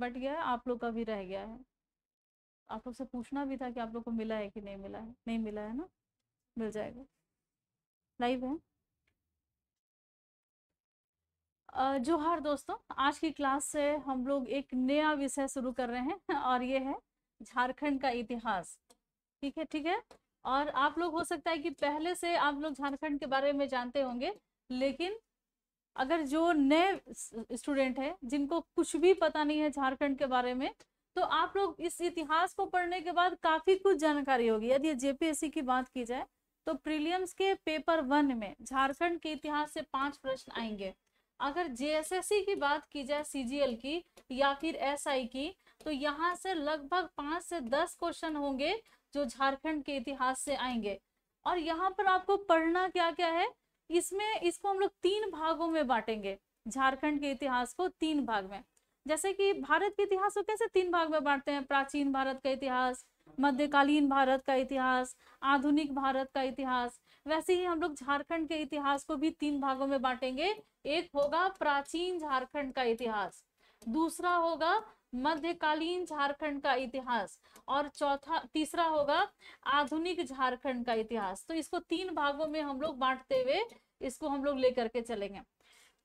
But यह आप लोग का भी रह गया है आप लोग से पूछना भी था कि आप लोग को मिला है कि नहीं मिला है नहीं मिला है ना मिल जाएगा लाइव है हर दोस्तों आज की क्लास से हम लोग एक नया विषय शुरू कर रहे हैं और ये है झारखंड का इतिहास ठीक है ठीक है और आप लोग हो सकता है कि पहले से आप लोग झारखंड के बारे में जानते होंगे लेकिन अगर जो नए स्टूडेंट हैं जिनको कुछ भी पता नहीं है झारखंड के बारे में तो आप लोग इस इतिहास को पढ़ने के बाद काफी कुछ जानकारी होगी यदि जेपीएससी की बात की जाए तो प्रीलियम्स के पेपर वन में झारखंड के इतिहास से पांच प्रश्न आएंगे अगर जेएसएससी की बात की जाए सीजीएल की या फिर एसआई की तो यहाँ से लगभग पांच से दस क्वेश्चन होंगे जो झारखंड के इतिहास से आएंगे और यहाँ पर आपको पढ़ना क्या क्या है इसमें इसको हम लोग तीन भागों में बांटेंगे झारखंड के इतिहास को तीन भाग में जैसे कि भारत के इतिहास को कैसे तीन भाग में बांटते हैं प्राचीन भारत का इतिहास मध्यकालीन भारत का इतिहास आधुनिक भारत का इतिहास वैसे ही हम लोग झारखंड के इतिहास को भी तीन भागों में बांटेंगे एक होगा प्राचीन झारखंड का इतिहास दूसरा होगा मध्यकालीन झारखंड का इतिहास और चौथा तीसरा होगा आधुनिक झारखंड का इतिहास तो इसको तीन भागों में हम लोग बांटते हुए इसको हम लोग लेकर के चलेंगे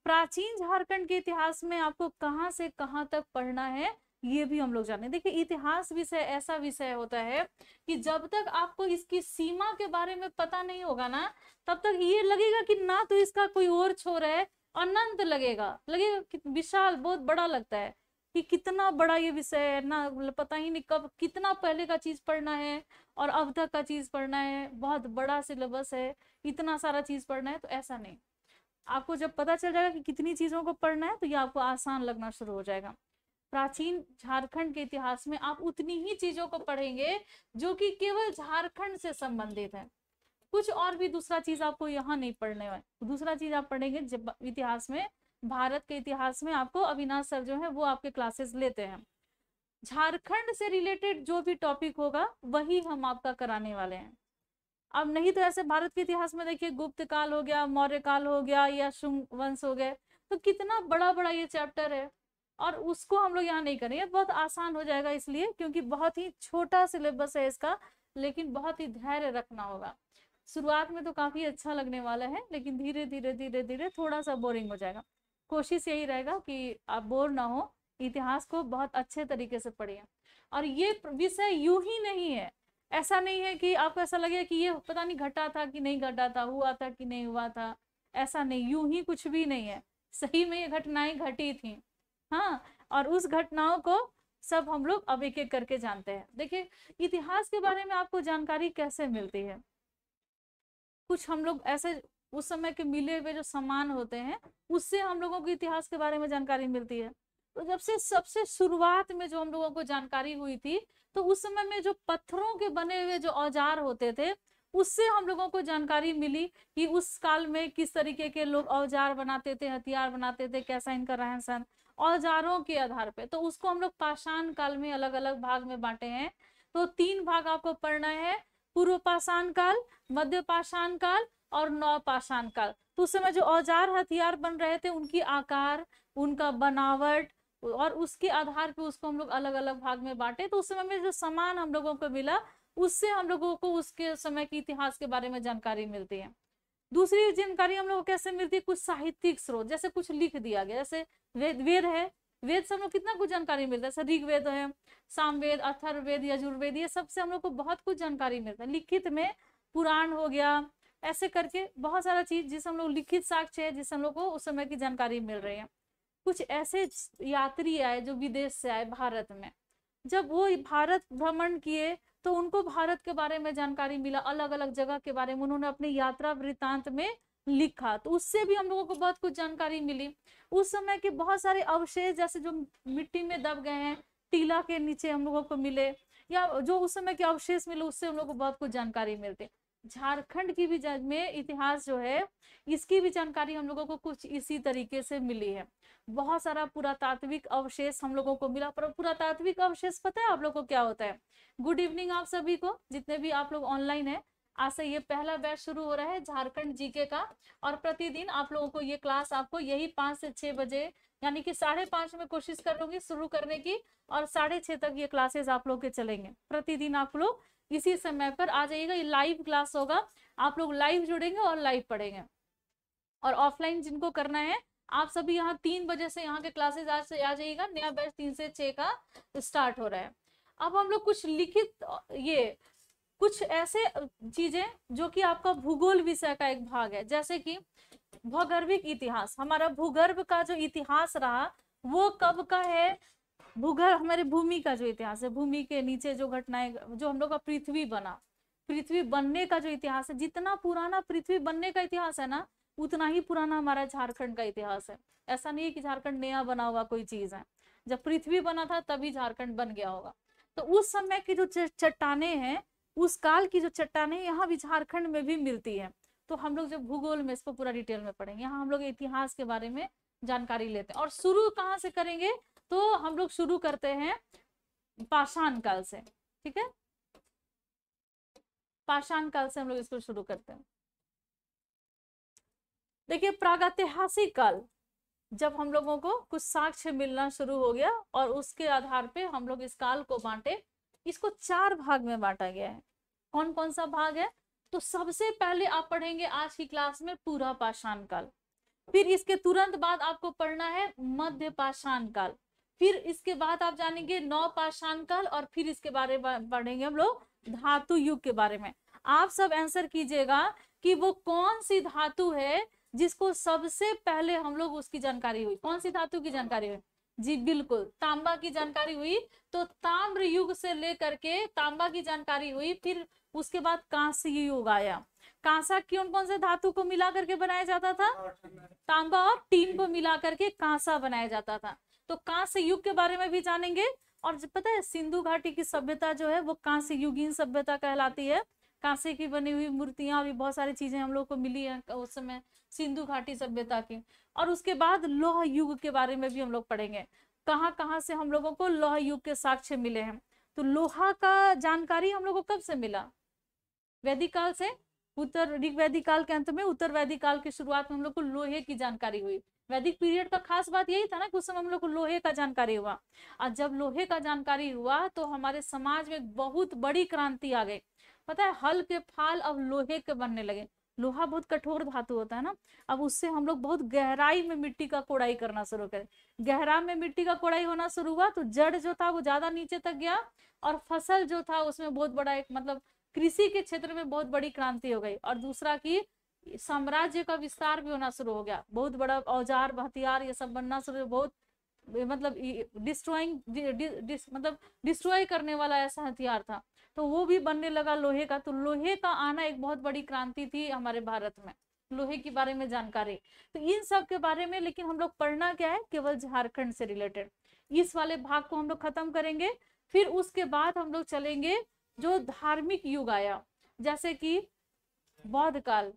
प्राचीन झारखंड के इतिहास में आपको कहाँ से कहाँ तक पढ़ना है ये भी हम लोग जाने देखिए इतिहास विषय ऐसा विषय होता है कि जब तक आपको इसकी सीमा के बारे में पता नहीं होगा ना तब तक ये लगेगा कि ना तो इसका कोई और छोर है अनंत लगेगा लगेगा विशाल बहुत बड़ा लगता है कि कितना बड़ा ये विषय है ना मतलब पता ही नहीं कब कितना पहले का चीज़ पढ़ना है और अब तक का चीज़ पढ़ना है बहुत बड़ा सिलेबस है इतना सारा चीज़ पढ़ना है तो ऐसा नहीं आपको जब पता चल जाएगा कि कितनी चीज़ों को पढ़ना है तो ये आपको आसान लगना शुरू हो जाएगा प्राचीन झारखंड के इतिहास में आप उतनी ही चीज़ों को पढ़ेंगे जो कि केवल झारखंड से संबंधित है कुछ और भी दूसरा चीज़ आपको यहाँ नहीं पढ़ने वाले दूसरा चीज़ आप पढ़ेंगे जब इतिहास में भारत के इतिहास में आपको अविनाश सर जो है वो आपके क्लासेस लेते हैं झारखंड से रिलेटेड जो भी टॉपिक होगा वही हम आपका कराने वाले हैं अब नहीं तो ऐसे भारत के इतिहास में देखिए गुप्त काल हो गया मौर्य काल हो गया या शुंग वंश हो गए तो कितना बड़ा बड़ा ये चैप्टर है और उसको हम लोग यहाँ नहीं करेंगे बहुत आसान हो जाएगा इसलिए क्योंकि बहुत ही छोटा सिलेबस है इसका लेकिन बहुत ही धैर्य रखना होगा शुरुआत में तो काफी अच्छा लगने वाला है लेकिन धीरे धीरे धीरे धीरे थोड़ा सा बोरिंग हो जाएगा कोशिश यही रहेगा कि आप बोर ना हो इतिहास को बहुत अच्छे तरीके से पढ़िए और ये विषय यूं ही नहीं है ऐसा नहीं है कि आपको ऐसा लगे कि ये पता नहीं घटा था कि नहीं घटा था हुआ था कि नहीं हुआ था ऐसा नहीं यूं ही कुछ भी नहीं है सही में ये घटनाएं घटी थी हाँ और उस घटनाओं को सब हम लोग अब एक एक करके जानते हैं देखिए इतिहास के बारे में आपको जानकारी कैसे मिलती है कुछ हम लोग ऐसे उस समय के मिले हुए जो सामान होते हैं उससे हम लोगों को इतिहास के बारे में जानकारी मिलती है तो जब से सबसे शुरुआत में जो हम लोगों को जानकारी हुई थी तो उस समय में जो पत्थरों के बने हुए जो औजार होते थे उससे हम लोगों को जानकारी मिली कि उस काल में किस तरीके के लोग औजार बनाते थे हथियार बनाते थे कैसा इनका रहन सहन औजारों के आधार पे तो उसको हम लोग पाषाण काल में अलग अलग भाग में बांटे हैं तो तीन भाग आपको पढ़ना है पूर्व पाषाण काल मध्य पाषाण काल और नौ पाषाण काल तो उस समय जो औजार हथियार बन रहे थे उनकी आकार उनका बनावट और उसके आधार पे उसको हम लोग अलग अलग भाग में बांटे तो उस समय में जो सामान हम लोगों को मिला उससे हम लोगों को उसके समय के इतिहास के बारे में जानकारी मिलती है दूसरी जानकारी हम लोग को कैसे मिलती है कुछ साहित्यिक स्रोत जैसे कुछ लिख दिया गया जैसे वेद वेद है वेद से हम लोग कितना कुछ जानकारी मिलता है जैसे ऋग्वेद है सामवेद अथर्वेद यजुर्वेद ये सबसे हम लोग को बहुत कुछ जानकारी मिलता है लिखित में पुराण हो गया ऐसे करके बहुत सारा चीज जिस हम लोग लिखित साक्ष्य है जिस हम लोग को उस समय की जानकारी मिल रही है कुछ ऐसे यात्री आए जो विदेश से आए भारत में जब वो भारत भ्रमण किए तो उनको भारत के बारे में जानकारी मिला अलग अलग जगह के बारे में उन्होंने अपने यात्रा वृत्तांत में लिखा तो उससे भी हम लोगों को बहुत कुछ जानकारी मिली उस समय के बहुत सारे अवशेष जैसे जो मिट्टी में दब गए हैं टीला के नीचे हम लोगों को मिले या जो उस समय के अवशेष मिले उससे हम लोग को बहुत कुछ जानकारी मिलती झारखंड की भी में इतिहास जो है इसकी भी जानकारी हम लोगों को कुछ इसी तरीके से मिली है बहुत सारा पुरातात्विक अवशेष हम लोगों को मिला पर पुरातात्विक अवशेष पता है आप लोगों को क्या होता है गुड इवनिंग आप सभी को जितने भी आप लोग ऑनलाइन है आज से ये पहला बैच शुरू हो रहा है झारखंड जीके का और प्रतिदिन आप लोगों को ये क्लास आपको यही पांच से छह बजे यानी कि साढ़े पांच में कोशिश करूंगी शुरू करने की और साढ़े छह तक ये क्लासेस आप लोगों के चलेंगे प्रतिदिन आप लोग इसी समय पर आ जाइएगा ये लाइव क्लास होगा आप लोग लाइव जुड़ेंगे और लाइव पढ़ेंगे और ऑफलाइन जिनको करना है आप सभी यहाँ तीन बजे से यहाँ के क्लासेज आज से आ जाइएगा नया बैच तीन से छः का स्टार्ट हो रहा है अब हम लोग कुछ लिखित ये कुछ ऐसे चीजें जो कि आपका भूगोल विषय का एक भाग है जैसे कि भौगर्भिक इतिहास हमारा भूगर्भ का जो इतिहास रहा वो कब का है भूगर्भ हमारे भूमि का जो इतिहास है भूमि के नीचे जो घटनाएं जो हम लोग का पृथ्वी बना पृथ्वी बनने का जो इतिहास है जितना पुराना पृथ्वी बनने का इतिहास है ना उतना ही पुराना हमारा झारखंड का इतिहास है ऐसा नहीं है कि झारखंड नया बना हुआ कोई चीज है जब पृथ्वी बना था तभी झारखंड बन गया होगा तो उस समय की जो चट्टाने हैं उस काल की जो चट्टाने यहाँ भी झारखंड में भी मिलती है तो हम लोग जब भूगोल में इसको पूरा डिटेल में पढ़ेंगे यहाँ हम लोग इतिहास के बारे में जानकारी लेते हैं और शुरू कहाँ से करेंगे तो हम लोग शुरू करते हैं पाषाण काल से ठीक है पाषाण काल से हम लोग इसको शुरू करते हैं देखिए प्रागैतिहासिक काल जब हम लोगों को कुछ साक्ष्य मिलना शुरू हो गया और उसके आधार पे हम लोग इस काल को बांटे इसको चार भाग में बांटा गया है कौन कौन सा भाग है तो सबसे पहले आप पढ़ेंगे आज की क्लास में पूरा पाषाण काल फिर इसके तुरंत बाद आपको पढ़ना है मध्य पाषाण काल फिर इसके बाद आप जानेंगे नौ पाषाण काल और फिर इसके बारे में पढ़ेंगे हम लोग धातु युग के बारे में आप सब आंसर कीजिएगा कि वो कौन सी धातु है जिसको सबसे पहले हम लोग उसकी जानकारी हुई कौन सी धातु की जानकारी हुई जी बिल्कुल तांबा की जानकारी हुई तो ताम्र युग से लेकर के तांबा की जानकारी हुई फिर उसके बाद कांस्य युग आया कांसा क्यों कौन से धातु को मिला करके बनाया जाता था तांबा और टीन को मिला करके कांसा बनाया जाता था तो कांस्य युग के बारे में भी जानेंगे और पता है सिंधु घाटी की सभ्यता जो है वो कांस्य युगीन सभ्यता कहलाती है कांसे की बनी हुई मूर्तियां भी बहुत सारी चीजें हम लोग को मिली है उस समय सिंधु घाटी सभ्यता की और उसके बाद लौह युग के बारे में भी हम लोग पढ़ेंगे कहाँ कहाँ से हम लोगों को लौह युग के साक्ष्य मिले हैं तो लोहा का जानकारी हम लोग को कब से मिला वैदिक काल से उत्तर ऋग वैदिक काल के अंत में उत्तर वैदिक काल की शुरुआत में हम लोग को लोहे की जानकारी हुई वैदिक पीरियड का खास बात यही था ना कि उस समय हम लोग को लोहे का जानकारी हुआ और जब लोहे का जानकारी हुआ तो हमारे समाज में बहुत बड़ी क्रांति आ गई पता है हल के फाल अब लोहे के बनने लगे लोहा बहुत कठोर धातु होता है ना अब उससे हम लोग बहुत गहराई में मिट्टी का कोड़ाई करना शुरू करें गहरा में मिट्टी का कोड़ाई होना शुरू हुआ तो जड़ जो था वो ज्यादा नीचे तक गया और फसल जो था उसमें बहुत बड़ा एक मतलब कृषि के क्षेत्र में बहुत बड़ी क्रांति हो गई और दूसरा की साम्राज्य का विस्तार भी होना शुरू हो गया बहुत बड़ा औजार हथियार ये सब बनना शुरू बहुत मतलब डिस्ट्रॉइंग मतलब डिस्ट्रॉय करने वाला ऐसा हथियार था तो वो भी बनने लगा लोहे का तो लोहे का आना एक बहुत बड़ी क्रांति थी हमारे भारत में लोहे के बारे में जानकारी तो इन सब के बारे में लेकिन हम लोग पढ़ना क्या है केवल झारखंड से रिलेटेड इस वाले भाग को हम लोग खत्म करेंगे फिर उसके बाद हम लोग चलेंगे जो धार्मिक युग आया जैसे कि बौद्ध काल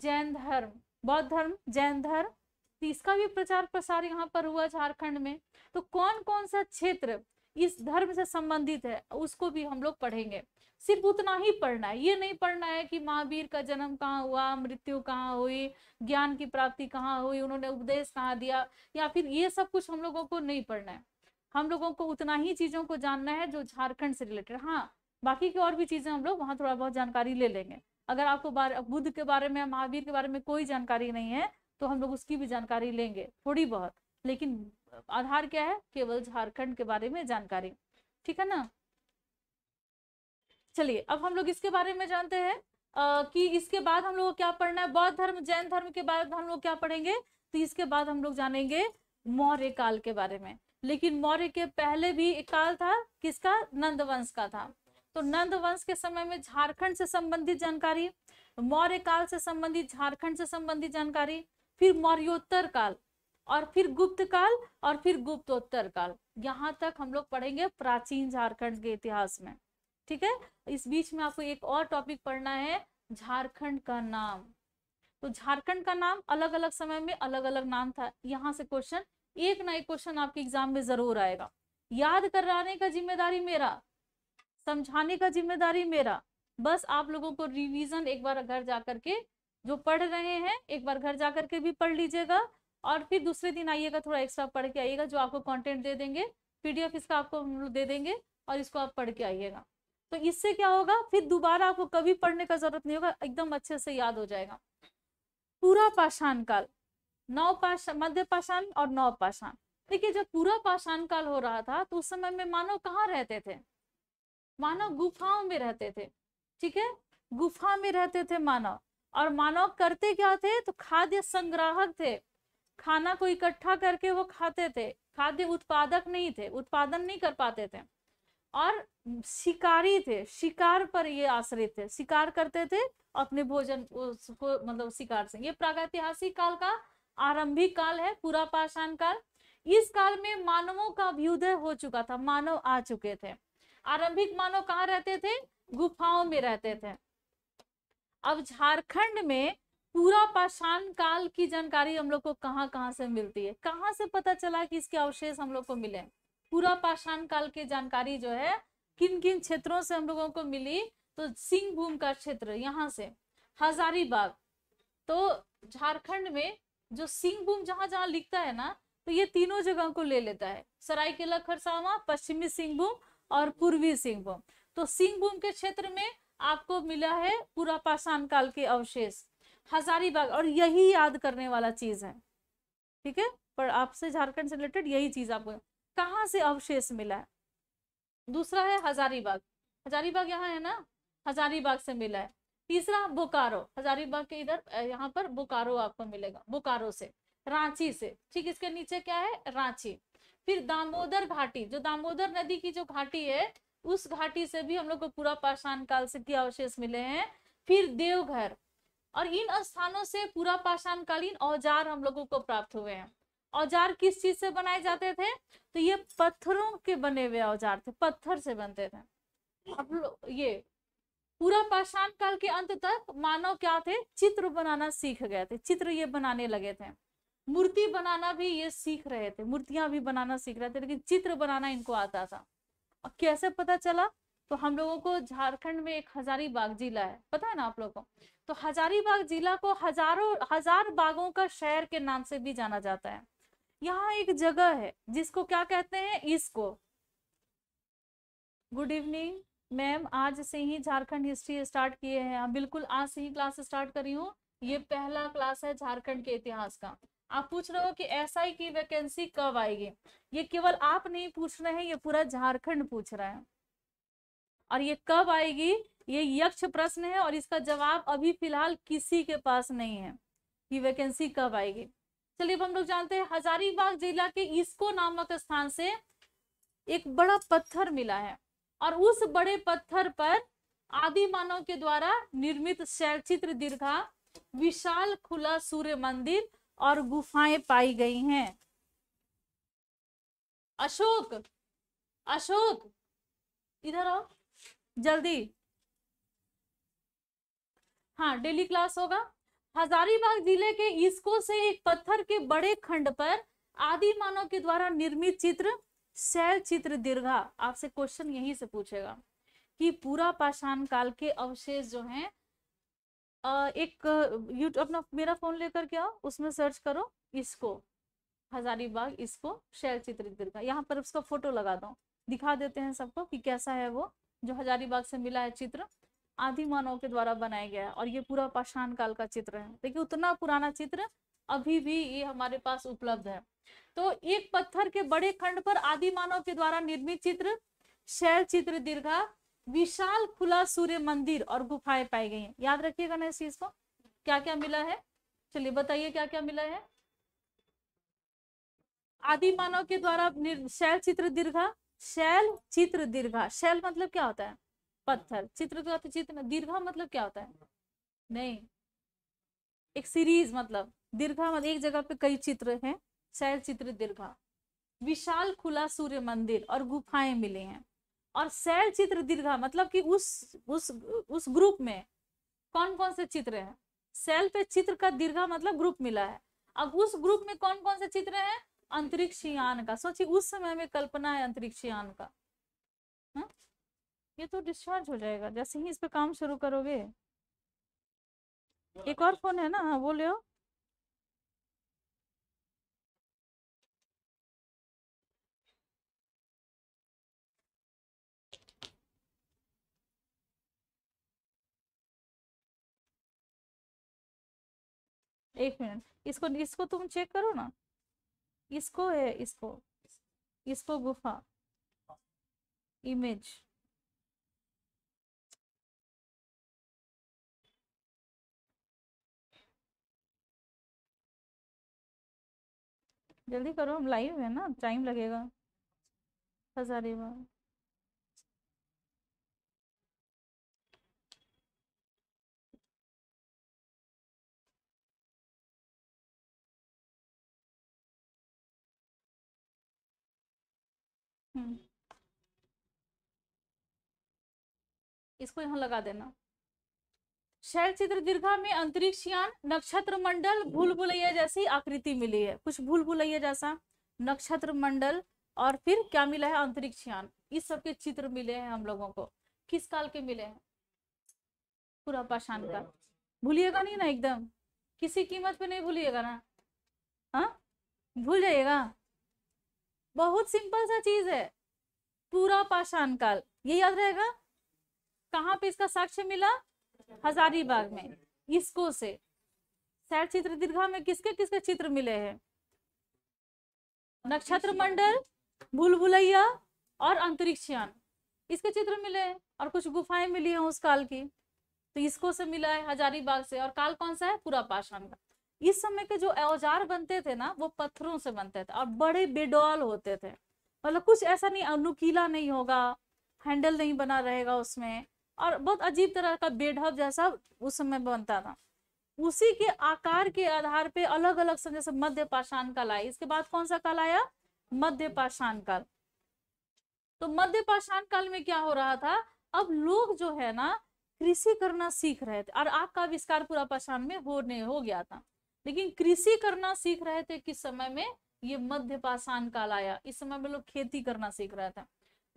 जैन धर्म बौद्ध धर्म जैन धर्म तो इसका भी प्रचार प्रसार यहाँ पर हुआ झारखंड में तो कौन कौन सा क्षेत्र इस धर्म से संबंधित है उसको भी हम लोग पढ़ेंगे सिर्फ उतना ही पढ़ना है ये नहीं पढ़ना है कि महावीर का जन्म कहाँ हुआ मृत्यु कहाँ हुई ज्ञान की प्राप्ति कहाँ हुई उन्होंने उपदेश कहाँ दिया या फिर ये सब कुछ हम लोगों को नहीं पढ़ना है हम लोगों को उतना ही चीजों को जानना है जो झारखंड से रिलेटेड हाँ बाकी की और भी चीजें हम लोग वहाँ थोड़ा बहुत जानकारी ले लेंगे अगर आपको बुद्ध के बारे में महावीर के बारे में कोई जानकारी नहीं है तो हम लोग उसकी भी जानकारी लेंगे थोड़ी बहुत लेकिन आधार क्या है केवल झारखंड के बारे में जानकारी ठीक है ना चलिए अब हम लोग इसके बारे में जानते हैं कि इसके बाद हम लोग क्या पढ़ना है बौद्ध धर्म जैन धर्म के बाद हम लोग क्या पढ़ेंगे तो इसके बाद हम लोग जानेंगे मौर्य काल के बारे में लेकिन मौर्य के पहले भी एक काल था किसका नंदवंश का था तो नंद वंश के समय में झारखंड से संबंधित जानकारी मौर्य काल से संबंधित झारखंड से संबंधित जानकारी फिर मौर्योत्तर काल और फिर गुप्त काल और फिर गुप्तोत्तर काल यहाँ तक हम लोग पढ़ेंगे प्राचीन झारखंड के इतिहास में ठीक है इस बीच में आपको एक और टॉपिक पढ़ना है झारखंड का नाम तो झारखंड का नाम अलग अलग समय में अलग अलग नाम था यहाँ से क्वेश्चन एक ना एक क्वेश्चन आपके एग्जाम में जरूर आएगा याद कराने का जिम्मेदारी मेरा समझाने का जिम्मेदारी मेरा बस आप लोगों को रिवीजन एक बार घर जा करके जो पढ़ रहे हैं एक बार घर जा करके भी पढ़ लीजिएगा और फिर दूसरे दिन आइएगा थोड़ा एक्स्ट्रा पढ़ के आइएगा जो आपको कंटेंट दे देंगे पीडीएफ इसका आपको हम दे देंगे और इसको आप पढ़ के आइएगा तो इससे क्या होगा फिर दोबारा आपको कभी पढ़ने का जरूरत नहीं होगा एकदम अच्छे से याद हो जाएगा पूरा पाषाण काल नौ पाषाण मध्य पाषाण और नौ पाषाण देखिए जब पूरा पाषाण काल हो रहा था तो उस समय में मानव कहाँ रहते थे मानव गुफाओं में रहते थे ठीक है गुफा में रहते थे मानव और मानव करते क्या थे तो खाद्य संग्राहक थे खाना को इकट्ठा करके वो खाते थे खाद्य उत्पादक नहीं थे उत्पादन नहीं कर पाते थे और शिकारी थे शिकार पर ये आश्रित थे शिकार करते थे अपने भोजन उसको मतलब शिकार से ये प्रागैतिहासिक काल का आरंभिक काल है पूरा पाषाण काल इस काल में मानवों का अभ्युदय हो चुका था मानव आ चुके थे आरंभिक मानव कहाँ रहते थे गुफाओं में रहते थे अब झारखंड में पूरा पाषाण काल की जानकारी हम लोग को कहाँ कहाँ से मिलती है कहाँ से पता चला कि इसके अवशेष हम लोग को मिले पूरा पाषाण काल की जानकारी जो है किन किन क्षेत्रों से हम लोगों को मिली तो सिंहभूम का क्षेत्र यहाँ से हजारीबाग तो झारखंड में जो सिंहभूम जहां जहां लिखता है ना तो ये तीनों जगह को ले लेता है सरायकेला खरसावा पश्चिमी सिंहभूम और पूर्वी सिंहभूम तो सिंहभूम के क्षेत्र में आपको मिला है पूरा पाषाण काल के अवशेष हजारीबाग और यही याद करने वाला चीज है ठीक है पर आपसे झारखंड से रिलेटेड यही चीज आपको कहाँ से अवशेष मिला है दूसरा है हजारीबाग हजारीबाग यहाँ है ना हजारीबाग से मिला है तीसरा बोकारो हजारीबाग के इधर यहाँ पर बोकारो आपको मिलेगा बोकारो से रांची से ठीक इसके नीचे क्या है रांची फिर दामोदर घाटी जो दामोदर नदी की जो घाटी है उस घाटी से भी हम लोग को पूरा पाषाण काल से के अवशेष मिले हैं फिर देवघर और इन स्थानों से पूरा पाषाणकालीन औजार हम लोगों को प्राप्त हुए हैं औजार किस चीज से बनाए जाते थे तो ये पत्थरों के बने हुए औजार थे पत्थर से बनते थे अब ये पूरा पाषाण काल के अंत तक मानव क्या थे चित्र बनाना सीख गए थे चित्र ये बनाने लगे थे मूर्ति बनाना भी ये सीख रहे थे मूर्तियां भी बनाना सीख रहे थे लेकिन चित्र बनाना इनको आता था और कैसे पता चला तो हम लोगों को झारखंड में एक हजारीबाग जिला है पता है ना आप लोगों को तो हजारीबाग जिला को हजारों हजार बागों का शहर के नाम से भी जाना जाता है यहाँ एक जगह है जिसको क्या कहते हैं इसको गुड इवनिंग मैम आज से ही झारखंड हिस्ट्री स्टार्ट किए हैं हाँ, बिल्कुल आज से ही क्लास स्टार्ट करी हूँ ये पहला क्लास है झारखंड के इतिहास का आप पूछ रहे हो कि एसआई SI की वैकेंसी कब आएगी ये केवल आप नहीं पूछ रहे हैं ये पूरा झारखंड पूछ रहा है और ये कब आएगी ये यक्ष प्रश्न है और इसका जवाब अभी फिलहाल किसी के पास नहीं है कि वैकेंसी कब आएगी चलिए अब हम लोग जानते हैं हजारीबाग जिला के इसको नामक स्थान से एक बड़ा पत्थर मिला है और उस बड़े पत्थर पर आदि मानव के द्वारा निर्मित शैलचित्र दीर्घा विशाल खुला सूर्य मंदिर और गुफाएं पाई गई हैं अशोक अशोक इधर आओ जल्दी हाँ डेली क्लास होगा हजारीबाग जिले के ईस्को से एक पत्थर के बड़े खंड पर आदि मानव के द्वारा निर्मित चित्र शैल चित्र दीर्घा आपसे क्वेश्चन यहीं से पूछेगा कि पूरा पाषाण काल के अवशेष जो हैं एक यूट्यूब अपना मेरा फ़ोन लेकर के आओ उसमें सर्च करो इसको हजारीबाग इसको शैल चित्र दीर्घा यहाँ पर उसका फोटो लगा दो दिखा देते हैं सबको कि कैसा है वो जो हजारीबाग से मिला है चित्र आदि मानव के द्वारा बनाया गया है और ये पूरा पाषाण काल का चित्र है देखिए उतना पुराना चित्र अभी भी ये हमारे पास उपलब्ध है तो एक पत्थर के बड़े खंड पर आदि मानव के द्वारा निर्मित चित्र शैल चित्र दीर्घा विशाल खुला सूर्य मंदिर और गुफाएं पाई गई हैं याद रखिएगा ना इस चीज को क्या क्या मिला है चलिए बताइए क्या क्या मिला है आदि मानव के द्वारा शैल चित्र दीर्घा शैल चित्र दीर्घा शैल मतलब क्या होता है पत्थर चित्र का तो चित्र दीर्घा मतलब क्या होता है नहीं एक सीरीज मतलब दीर्घा मतलब एक जगह पे कई चित्र हैं शैल चित्र दीर्घा विशाल खुला सूर्य मंदिर और गुफाएं मिले हैं और शैल चित्र दीर्घा मतलब कि उस उस उस ग्रुप में कौन कौन से चित्र हैं सेल पे चित्र का दीर्घा मतलब ग्रुप मिला है अब उस ग्रुप में कौन कौन से चित्र हैं अंतरिक्ष यान का सोचिए उस समय में कल्पना है अंतरिक्ष यान का हा? ये तो डिस्चार्ज हो जाएगा जैसे ही इस पे काम शुरू करोगे एक और हाँ। फोन है ना वो हाँ, ले एक मिनट इसको इसको तुम चेक करो ना इसको है इसको इसको गुफा इमेज जल्दी करो हम लाइव है ना टाइम लगेगा हजारीबाग हम्म। इसको यहाँ लगा देना शैल चित्र दीर्घा में अंतरिक्ष यान नक्षत्र मंडल भूल भुलैया जैसी आकृति मिली है कुछ भूल भुलैया जैसा नक्षत्र मंडल और फिर क्या मिला है अंतरिक्ष यान इस सबके चित्र मिले हैं हम लोगों को किस काल के मिले हैं पूरा पाषाण का भूलिएगा नहीं ना एकदम किसी कीमत पे नहीं भूलिएगा ना हाँ भूल जाइएगा बहुत सिंपल सा चीज है पूरा पाषाण काल ये याद रहेगा कहाँ पे इसका साक्ष्य मिला हजारीबाग में इसको से सैर चित्र दीर्घा में किसके किसके चित्र मिले हैं नक्षत्र मंडल भूल भुलैया और अंतरिक्षयान इसके चित्र मिले हैं और कुछ गुफाएं मिली हैं उस काल की तो इसको से मिला है हजारीबाग से और काल कौन सा है पूरा पाषाण काल इस समय के जो औजार बनते थे ना वो पत्थरों से बनते थे और बड़े बेडोल होते थे मतलब कुछ ऐसा नहीं अनुकीला नहीं होगा हैंडल नहीं बना रहेगा उसमें और बहुत अजीब तरह का बेढब जैसा उस समय बनता था उसी के आकार के आधार पे अलग अलग समय जैसे मध्य पाषाण काल आई इसके बाद कौन सा काल आया मध्य पाषाण काल तो मध्य पाषाण काल में क्या हो रहा था अब लोग जो है ना कृषि करना सीख रहे थे और आग का आविष्कार पूरा पाषाण में हो नहीं हो गया था लेकिन कृषि करना सीख रहे थे किस समय में ये मध्य पाषाण काल आया इस समय में लोग खेती करना सीख रहे थे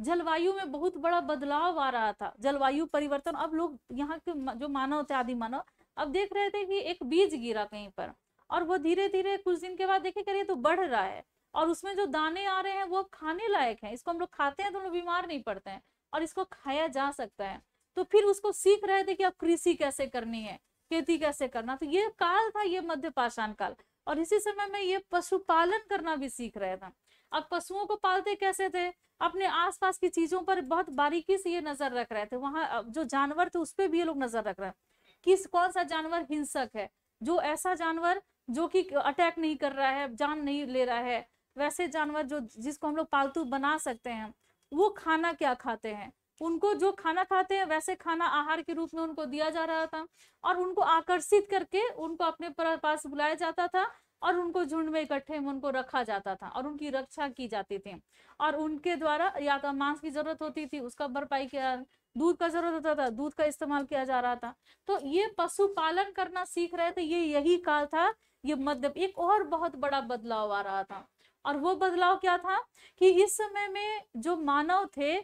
जलवायु में बहुत बड़ा बदलाव आ रहा था जलवायु परिवर्तन अब लोग यहाँ के जो मानव थे आदि मानव अब देख रहे थे कि एक बीज गिरा कहीं पर और वो धीरे धीरे कुछ दिन के बाद देखे करिए तो बढ़ रहा है और उसमें जो दाने आ रहे हैं वो खाने लायक हैं इसको हम लोग खाते हैं तो हम लोग बीमार नहीं पड़ते हैं और इसको खाया जा सकता है तो फिर उसको सीख रहे थे कि अब कृषि कैसे करनी है खेती कैसे करना तो ये काल था ये मध्य पाषाण काल और इसी समय में ये पशुपालन करना भी सीख रहे थे अब पशुओं को पालते कैसे थे अपने आसपास की चीजों पर बहुत बारीकी से ये नजर रख रहे थे वहां जो जानवर थे उस पर भी ये लोग नजर रख रहे हैं किस कौन सा जानवर हिंसक है जो ऐसा जानवर जो कि अटैक नहीं कर रहा है जान नहीं ले रहा है वैसे जानवर जो जिसको हम लोग पालतू बना सकते हैं वो खाना क्या खाते हैं उनको जो खाना खाते हैं वैसे खाना आहार के रूप में उनको दिया जा रहा था और उनको आकर्षित करके उनको अपने पास बुलाया जाता था और उनको झुंड में इकट्ठे में उनको रखा जाता था और उनकी रक्षा की जाती थी और उनके द्वारा या तो मांस की जरूरत होती थी उसका भरपाई किया दूध का जरूरत होता था दूध का इस्तेमाल किया जा रहा था तो ये पशुपालन करना सीख रहे थे ये यही काल था ये मध्य एक और बहुत बड़ा बदलाव आ रहा था और वो बदलाव क्या था कि इस समय में जो मानव थे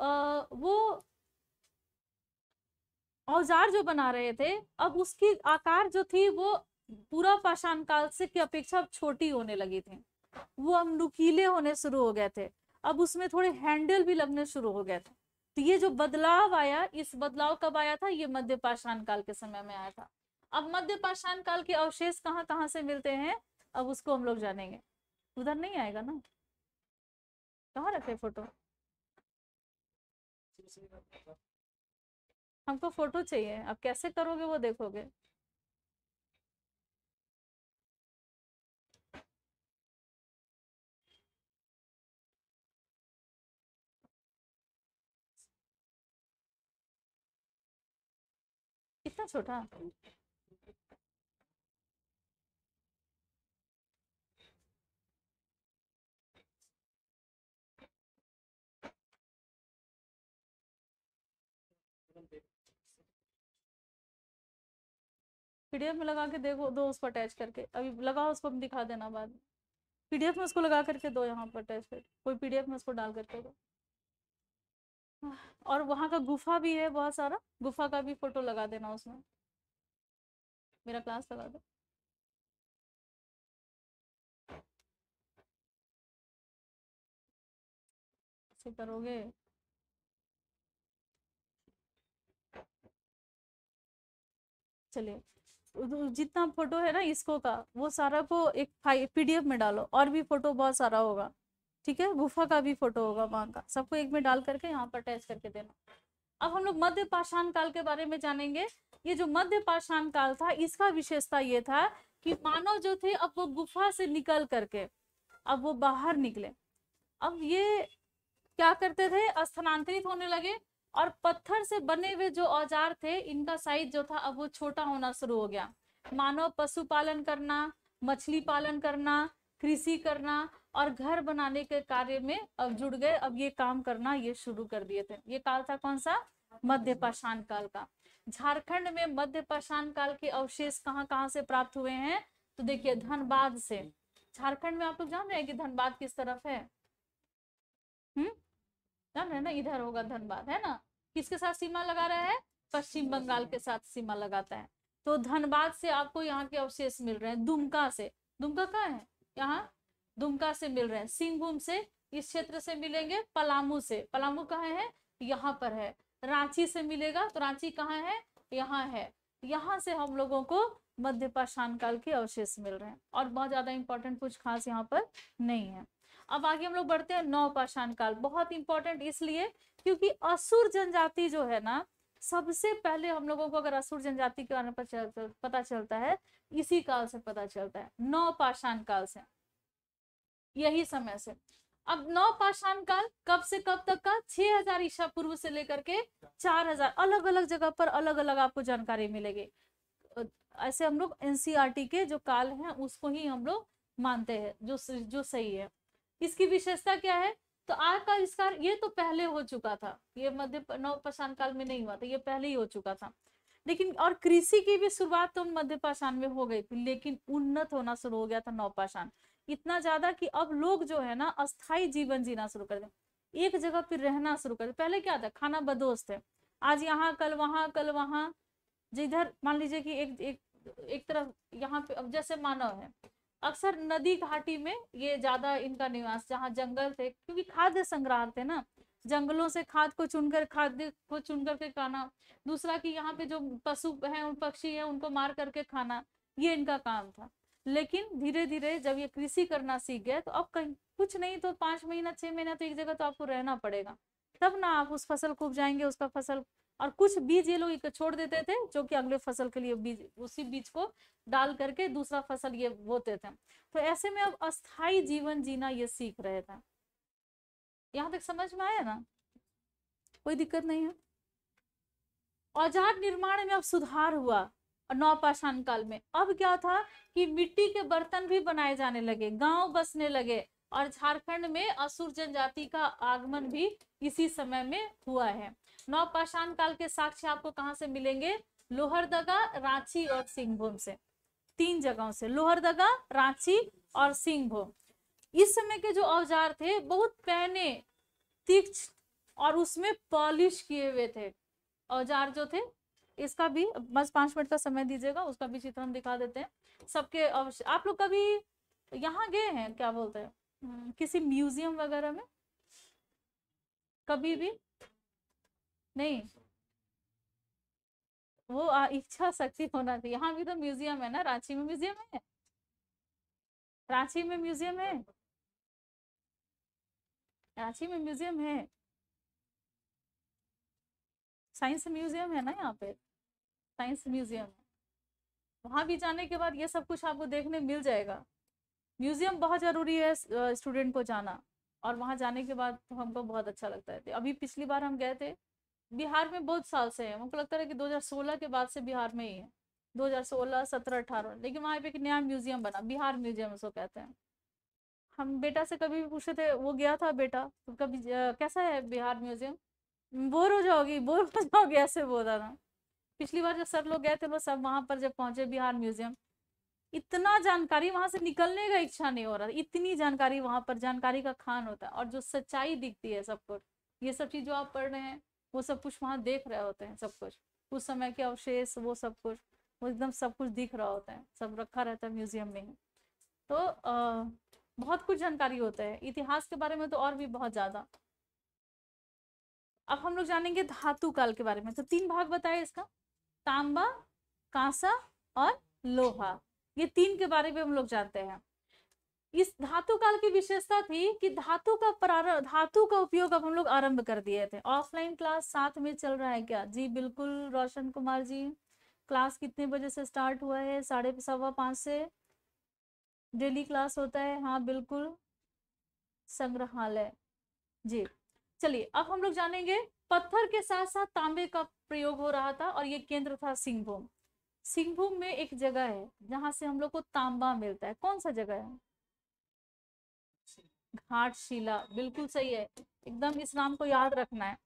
वो औजार जो बना रहे थे अब उसकी आकार जो थी वो पूरा पाषाण काल से की अपेक्षा छोटी होने लगी थी वो अब नुकीले होने शुरू हो गए थे अब उसमें थोड़े हैंडल भी लगने शुरू हो गए थे तो ये जो बदलाव आया इस बदलाव कब आया था ये मध्य पाषाण काल के समय में आया था अब मध्य पाषाण काल के अवशेष कहाँ कहाँ से मिलते हैं अब उसको हम लोग जानेंगे उधर नहीं आएगा ना कहाँ रखे फोटो हमको फोटो चाहिए आप कैसे करोगे वो देखोगे इतना छोटा पीडीएफ में लगा के देखो दो उसको अटैच करके अभी लगाओ उसको दिखा देना बाद में पीडीएफ में उसको लगा करके दो यहाँ पर अटैच कर कोई पीडीएफ में उसको डाल करके दो और वहाँ का गुफा भी है बहुत सारा गुफा का भी फोटो लगा देना उसमें मेरा क्लास लगा दो करोगे चलिए जितना फोटो है ना इसको का वो सारा को एक पीडीएफ में डालो और भी फोटो बहुत सारा होगा ठीक है गुफा का भी फोटो होगा वहाँ का सबको एक में डाल करके यहाँ पर अटैच करके देना अब हम लोग मध्य पाषाण काल के बारे में जानेंगे ये जो मध्य पाषाण काल था इसका विशेषता ये था कि मानव जो थे अब वो गुफा से निकल करके अब वो बाहर निकले अब ये क्या करते थे स्थानांतरित होने लगे और पत्थर से बने हुए जो औजार थे इनका साइज जो था अब वो छोटा होना शुरू हो गया मानव पशुपालन करना मछली पालन करना कृषि करना और घर बनाने के कार्य में अब जुड़ गए अब ये काम करना ये शुरू कर दिए थे ये काल था कौन सा मध्य पाषाण काल का झारखंड में मध्य पाषाण काल के अवशेष कहाँ कहाँ से प्राप्त हुए हैं तो देखिए धनबाद से झारखंड में आप लोग जान रहे हैं कि धनबाद किस तरफ है हम्म है ना इधर होगा धनबाद है ना किसके साथ सीमा लगा रहा है पश्चिम बंगाल के साथ सीमा लगाता है तो धनबाद से आपको यहाँ के अवशेष मिल रहे हैं दुमका से दुमका कहाँ है यहाँ दुमका से मिल रहे हैं सिंहभूम से इस क्षेत्र से मिलेंगे पलामू से पलामू कहाँ है यहाँ पर है रांची से मिलेगा तो रांची कहाँ है यहाँ है यहाँ से हम लोगों को मध्य पाषाण काल के अवशेष मिल रहे हैं और बहुत ज्यादा इंपॉर्टेंट कुछ खास यहाँ पर नहीं है अब आगे हम लोग बढ़ते हैं नौ पाषाण काल बहुत इंपॉर्टेंट इसलिए क्योंकि असुर जनजाति जो है ना सबसे पहले हम लोगों को अगर असुर जनजाति के बारे में पता चलता है इसी काल से पता चलता है नौ पाषाण काल से यही समय से अब नौ पाषाण काल कब से कब तक का 6000 हजार ईसा पूर्व से लेकर के 4000 अलग अलग जगह पर अलग अलग आपको जानकारी मिलेगी ऐसे हम लोग एनसीईआरटी e के जो काल हैं उसको ही हम लोग मानते हैं जो जो सही है इसकी विशेषता क्या है तो आग का आविष्कार ये तो पहले हो चुका था ये मध्य नव पाषाण काल में नहीं हुआ था ये पहले ही हो चुका था लेकिन और कृषि की भी शुरुआत तो मध्य पाषाण में हो गई थी लेकिन उन्नत होना शुरू हो गया था नवपाषाण इतना ज्यादा कि अब लोग जो है ना अस्थाई जीवन जीना शुरू कर दे एक जगह पर रहना शुरू कर दे पहले क्या था खाना बदोस्त है आज यहाँ कल वहां कल वहां जिधर मान लीजिए कि एक एक एक तरफ यहाँ पे अब जैसे मानव है अक्सर नदी घाटी में ये ज्यादा इनका निवास जहाँ जंगल थे क्योंकि खाद्य संग्रह थे ना जंगलों से खाद को चुनकर खाद्य को चुन करके खाना दूसरा कि यहाँ पे जो पशु हैं उन पक्षी हैं उनको मार करके खाना ये इनका काम था लेकिन धीरे धीरे जब ये कृषि करना सीख गए तो अब कहीं कुछ नहीं तो पांच महीना छह महीना तो एक जगह तो आपको रहना पड़ेगा तब ना आप उस फसल को उपजाएंगे उसका फसल और कुछ बीज ये लोग छोड़ देते थे जो कि अगले फसल के लिए बीज उसी बीज को डाल करके दूसरा फसल ये बोते थे तो ऐसे में अब अस्थाई जीवन जीना ये सीख रहे थे यहाँ तक समझ में आया ना कोई दिक्कत नहीं है औजार निर्माण में अब सुधार हुआ नौपाषाण काल में अब क्या था कि मिट्टी के बर्तन भी बनाए जाने लगे गांव बसने लगे और झारखंड में असुर जनजाति का आगमन भी इसी समय में हुआ है नौ पाषाण काल के साक्ष्य आपको कहाँ से मिलेंगे लोहरदगा रांची और सिंहभूम से तीन जगहों से लोहरदगा रांची और सिंहभूम इस समय के जो औजार थे बहुत पहने तीक्ष और उसमें पॉलिश किए हुए थे औजार जो थे इसका भी बस पांच मिनट का समय दीजिएगा उसका भी चित्र हम दिखा देते हैं सबके अवश्य आप लोग कभी यहाँ गए हैं क्या बोलते हैं हम्म, किसी म्यूजियम वगैरह में कभी भी नहीं वो इच्छा शक्ति होना चाहिए यहाँ भी तो म्यूजियम है ना रांची में म्यूजियम है रांची में म्यूजियम है रांची में म्यूजियम है साइंस म्यूजियम है ना यहाँ पे साइंस म्यूजियम है वहाँ भी जाने के बाद ये सब कुछ आपको देखने मिल जाएगा म्यूजियम बहुत ज़रूरी है स्टूडेंट को जाना और वहाँ जाने के बाद तो हमको बहुत अच्छा लगता है अभी पिछली बार हम गए थे बिहार में बहुत साल से है हमको लगता है कि 2016 के बाद से बिहार में ही है 2016 17 18 लेकिन वहाँ पे एक नया म्यूजियम बना बिहार म्यूजियम उसको कहते हैं हम बेटा से कभी भी पूछे थे वो गया था बेटा तो कभी कैसा है बिहार म्यूजियम बोर हो जाओगी बोर हो जाओगी ऐसे बोला था पिछली बार जब सर लोग गए थे वो सब वहाँ पर जब पहुँचे बिहार म्यूजियम इतना जानकारी वहाँ से निकलने का इच्छा नहीं हो रहा था इतनी जानकारी वहाँ पर जानकारी का खान होता है और जो सच्चाई दिखती है सबको ये सब चीज जो आप पढ़ रहे हैं वो सब कुछ वहाँ देख रहे होते हैं सब कुछ उस समय के अवशेष वो सब कुछ वो एकदम सब कुछ दिख रहा होता है सब रखा रहता है म्यूजियम में ही तो आ, बहुत कुछ जानकारी होता है इतिहास के बारे में तो और भी बहुत ज्यादा अब हम लोग जानेंगे धातु काल के बारे में तो तीन भाग बताए इसका तांबा कांसा और लोहा ये तीन के बारे में हम लोग जानते हैं इस धातु काल की विशेषता थी कि धातु का प्रारंभ धातु का उपयोग अब हम लोग आरंभ कर दिए थे ऑफलाइन क्लास साथ में चल रहा है क्या जी बिल्कुल रोशन कुमार जी क्लास कितने बजे से स्टार्ट हुआ है साढ़े सवा पाँच से डेली क्लास होता है हाँ बिल्कुल संग्रहालय जी चलिए अब हम लोग जानेंगे पत्थर के साथ साथ तांबे का प्रयोग हो रहा था और ये केंद्र था सिंहभूम सिंहभूम में एक जगह है जहां से हम लोग को तांबा मिलता है कौन सा जगह है घाटशिला बिल्कुल सही है एकदम इस नाम को याद रखना है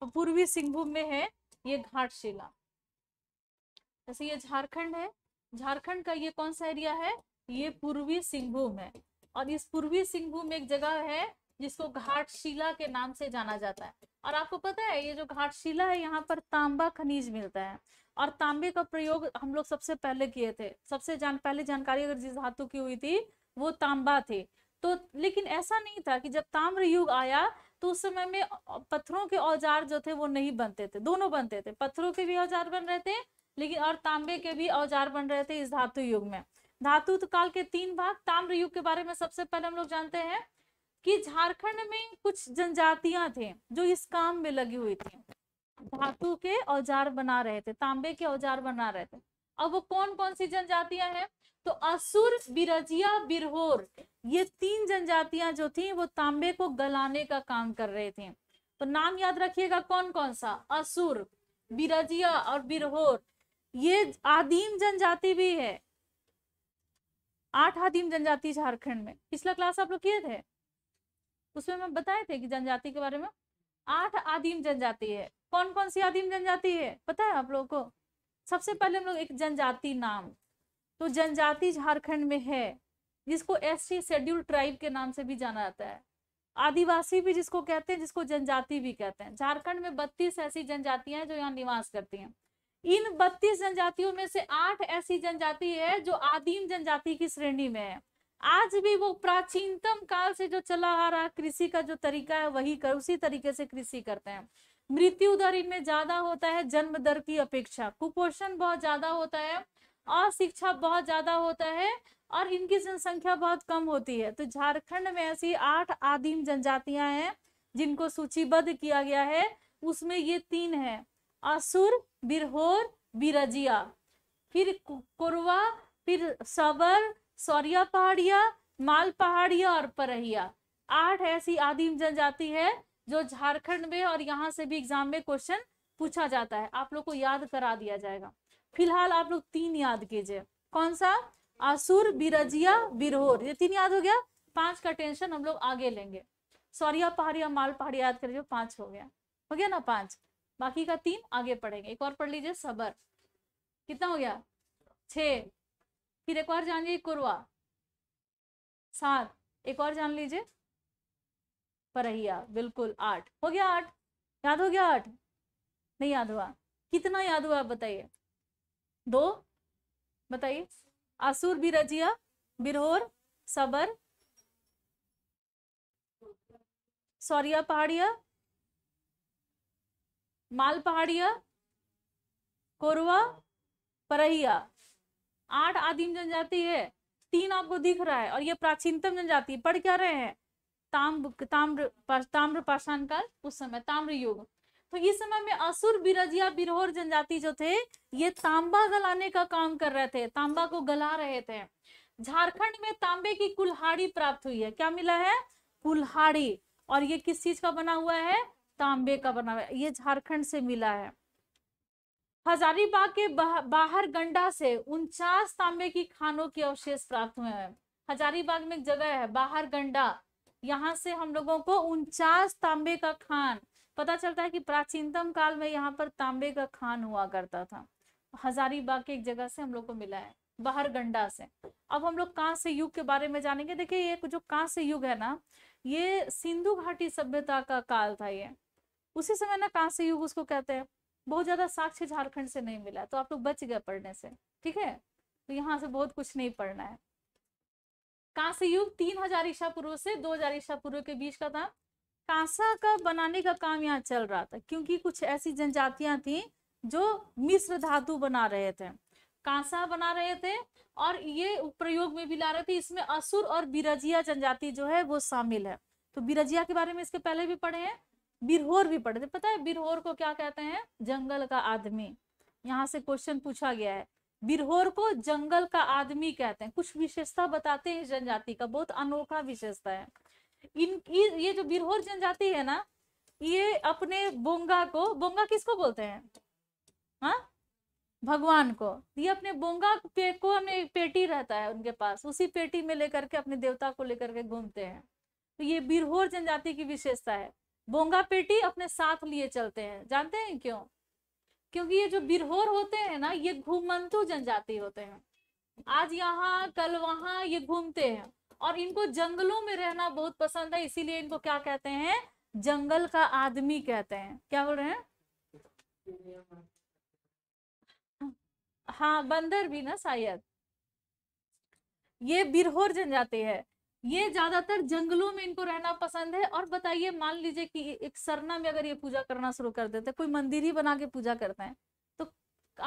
तो पूर्वी सिंहभूम में है ये घाटशिला जैसे ये झारखंड है झारखंड का ये कौन सा एरिया है ये पूर्वी सिंहभूम है और इस पूर्वी सिंहभूम में एक जगह है जिसको घाटशिला के नाम से जाना जाता है और आपको पता है ये जो घाटशिला है यहाँ पर तांबा खनिज मिलता है और तांबे का प्रयोग हम लोग सबसे पहले किए थे सबसे जान पहले जानकारी अगर जिस धातु की हुई थी वो तांबा थे तो लेकिन ऐसा नहीं था कि जब ताम्र युग आया तो उस समय में पत्थरों के औजार जो थे वो नहीं बनते थे दोनों बनते थे पत्थरों के भी औजार बन रहे थे लेकिन और तांबे के भी औजार बन रहे थे इस धातु युग में धातु काल के तीन भाग ताम्र युग के बारे में सबसे पहले हम लोग जानते हैं कि झारखंड में कुछ जनजातियां थे जो इस काम में लगी हुई थी धातु के औजार बना रहे थे तांबे के औजार बना रहे थे अब वो कौन कौन सी जनजातियां हैं तो असुर बिरजिया बिरहोर ये तीन जनजातियां जो थी वो तांबे को गलाने का काम कर रहे थे तो नाम याद रखिएगा कौन कौन सा असुर बिरजिया और बिरहोर ये आदिम जनजाति भी है आठ आदिम जनजाति झारखंड में पिछला क्लास आप लोग किए थे उसमें मैं बताए थे कि जनजाति के बारे में आठ आदिम जनजाति है कौन कौन सी आदिम जनजाति है पता है आप लोगों को सबसे पहले हम लोग एक जनजाति नाम तो जनजाति झारखंड में है जिसको एस टी शेड्यूल ट्राइब के नाम से भी जाना जाता है आदिवासी भी जिसको कहते हैं जिसको जनजाति भी कहते हैं झारखंड में बत्तीस ऐसी जनजातियां हैं जो यहाँ निवास करती हैं इन बत्तीस जनजातियों में से आठ ऐसी जनजाति है जो आदिम जनजाति की श्रेणी में है आज भी वो प्राचीनतम काल से जो चला आ रहा कृषि का जो तरीका है वही कर उसी तरीके से कृषि करते हैं मृत्यु दर इनमें ज्यादा होता है जन्म दर की अपेक्षा कुपोषण बहुत ज्यादा होता है अशिक्षा बहुत ज्यादा होता है और इनकी जनसंख्या बहुत कम होती है तो झारखंड में ऐसी आठ आदिम जनजातियां हैं जिनको सूचीबद्ध किया गया है उसमें ये तीन है असुर बिरहोर बिरजिया फिर कोरवा फिर सबर सौरिया पहाड़िया माल पहाड़िया और परहिया आठ ऐसी आदिम जनजाति है जो झारखंड में और यहाँ से भी एग्जाम में क्वेश्चन पूछा जाता है आप लोग को याद करा दिया जाएगा फिलहाल आप लोग तीन याद कीजिए कौन सा आसुर बिरजिया बिरहोर ये तीन याद हो गया पांच का टेंशन हम लोग आगे लेंगे सौरिया पहाड़ी या माल पहाड़ी याद करिए पांच हो गया हो गया ना पांच बाकी का तीन आगे पढ़ेंगे एक और पढ़ लीजिए सबर कितना हो गया छ फिर एक और जान लीजिए कुरवा सात एक और जान लीजिए परहिया बिल्कुल आठ हो गया आठ याद हो गया आठ नहीं याद हुआ कितना याद हुआ आप बताइए दो बताइए आसुर बिरजिया बिरहोर सबर सौरिया पहाड़िया माल पहाड़िया कोरवा परहिया आठ आदिम जनजाति है तीन आपको दिख रहा है और ये प्राचीनतम जनजाति पढ़ क्या रहे हैं ताम्र ताम्र ताम्र पाषाण काल उस समय ताम्र युग तो इस समय में असुर बिरज या बिरहोर जनजाति जो थे ये तांबा गलाने का काम कर रहे थे तांबा को गला रहे थे झारखंड में तांबे की कुल्हाड़ी प्राप्त हुई है क्या मिला है कुल्हाड़ी और ये किस चीज का बना हुआ है तांबे का बना हुआ है ये झारखंड से मिला है हजारीबाग के बाह, बाहर गंडा से उनचास तांबे की खानों के अवशेष प्राप्त हुए हैं हजारीबाग में एक जगह है बाहर गंडा यहाँ से हम लोगों को उनचास तांबे का खान पता चलता है कि प्राचीनतम काल में यहाँ पर तांबे का खान हुआ करता था हजारीबाग की एक जगह से हम लोग को मिला है बाहर गंडा से अब हम लोग कांस्य युग के बारे में जानेंगे देखिए ये जो कांस्य युग है ना ये सिंधु घाटी सभ्यता का काल था ये उसी समय ना कांस्य युग उसको कहते हैं बहुत ज्यादा साक्ष्य झारखंड से नहीं मिला तो आप लोग बच गए पढ़ने से ठीक है तो यहाँ से बहुत कुछ नहीं पढ़ना है कांस्य युग तीन हजार ईसा पूर्व से दो हजार ईसा पूर्व के बीच का था कांसा का बनाने का काम यहाँ चल रहा था क्योंकि कुछ ऐसी जनजातियां थी जो मिश्र धातु बना रहे थे कांसा बना रहे थे और ये प्रयोग में भी ला रहे थे इसमें असुर और बिरजिया जनजाति जो है वो शामिल है तो बिरजिया के बारे में इसके पहले भी पढ़े हैं बिरहोर भी पढ़े थे पता है बिरहोर को क्या कहते हैं जंगल का आदमी यहाँ से क्वेश्चन पूछा गया है बिरहोर को जंगल का आदमी कहते हैं कुछ विशेषता बताते हैं जनजाति का बहुत अनोखा विशेषता है इन ये जो बिरहोर जनजाति है ना ये अपने बोंगा को बोंगा किसको बोलते हैं हाँ भगवान को ये अपने बोंगा पे को अपने पेटी रहता है उनके पास उसी पेटी में लेकर के अपने देवता को लेकर के घूमते हैं तो ये बिरहोर जनजाति की विशेषता है बोंगा पेटी अपने साथ लिए चलते हैं जानते हैं क्यों क्योंकि ये जो बिरहोर होते हैं ना ये घुमंतु जनजाति होते हैं आज यहाँ कल वहां ये घूमते हैं और इनको जंगलों में रहना बहुत पसंद है इसीलिए इनको क्या कहते हैं जंगल का आदमी कहते हैं क्या बोल रहे हैं हाँ बंदर भी ना शायद ये बिरहोर जनजाति है ये ज्यादातर जंगलों में इनको रहना पसंद है और बताइए मान लीजिए कि एक सरना में अगर ये पूजा करना शुरू कर देते कोई मंदिर ही बना के पूजा करते हैं तो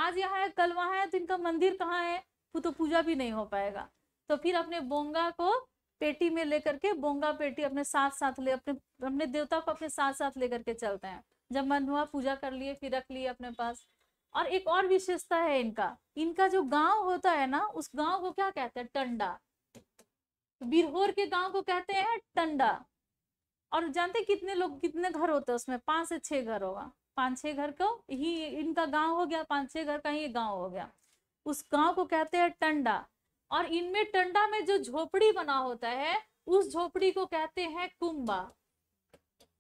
आज यहाँ है कल वहां है तो इनका मंदिर कहाँ है तो पूजा भी नहीं हो पाएगा तो फिर अपने बोंगा को पेटी में लेकर के बोंगा पेटी अपने साथ साथ ले अपने अपने देवता को अपने साथ साथ लेकर के चलते हैं जब मन हुआ पूजा कर लिए फिर रख लिए अपने पास और एक और विशेषता है इनका इनका जो गांव होता है ना उस गांव को क्या कहते हैं टंडा बिरहोर के गांव को कहते हैं टंडा और जानते कितने लोग कितने घर होते हैं उसमें पांच से छह घर होगा पांच छह घर को ही इनका गांव हो गया पांच छह घर का ही गांव हो गया उस गांव को कहते हैं टंडा और इनमें टंडा में जो झोपड़ी बना होता है उस झोपड़ी को कहते हैं कुंबा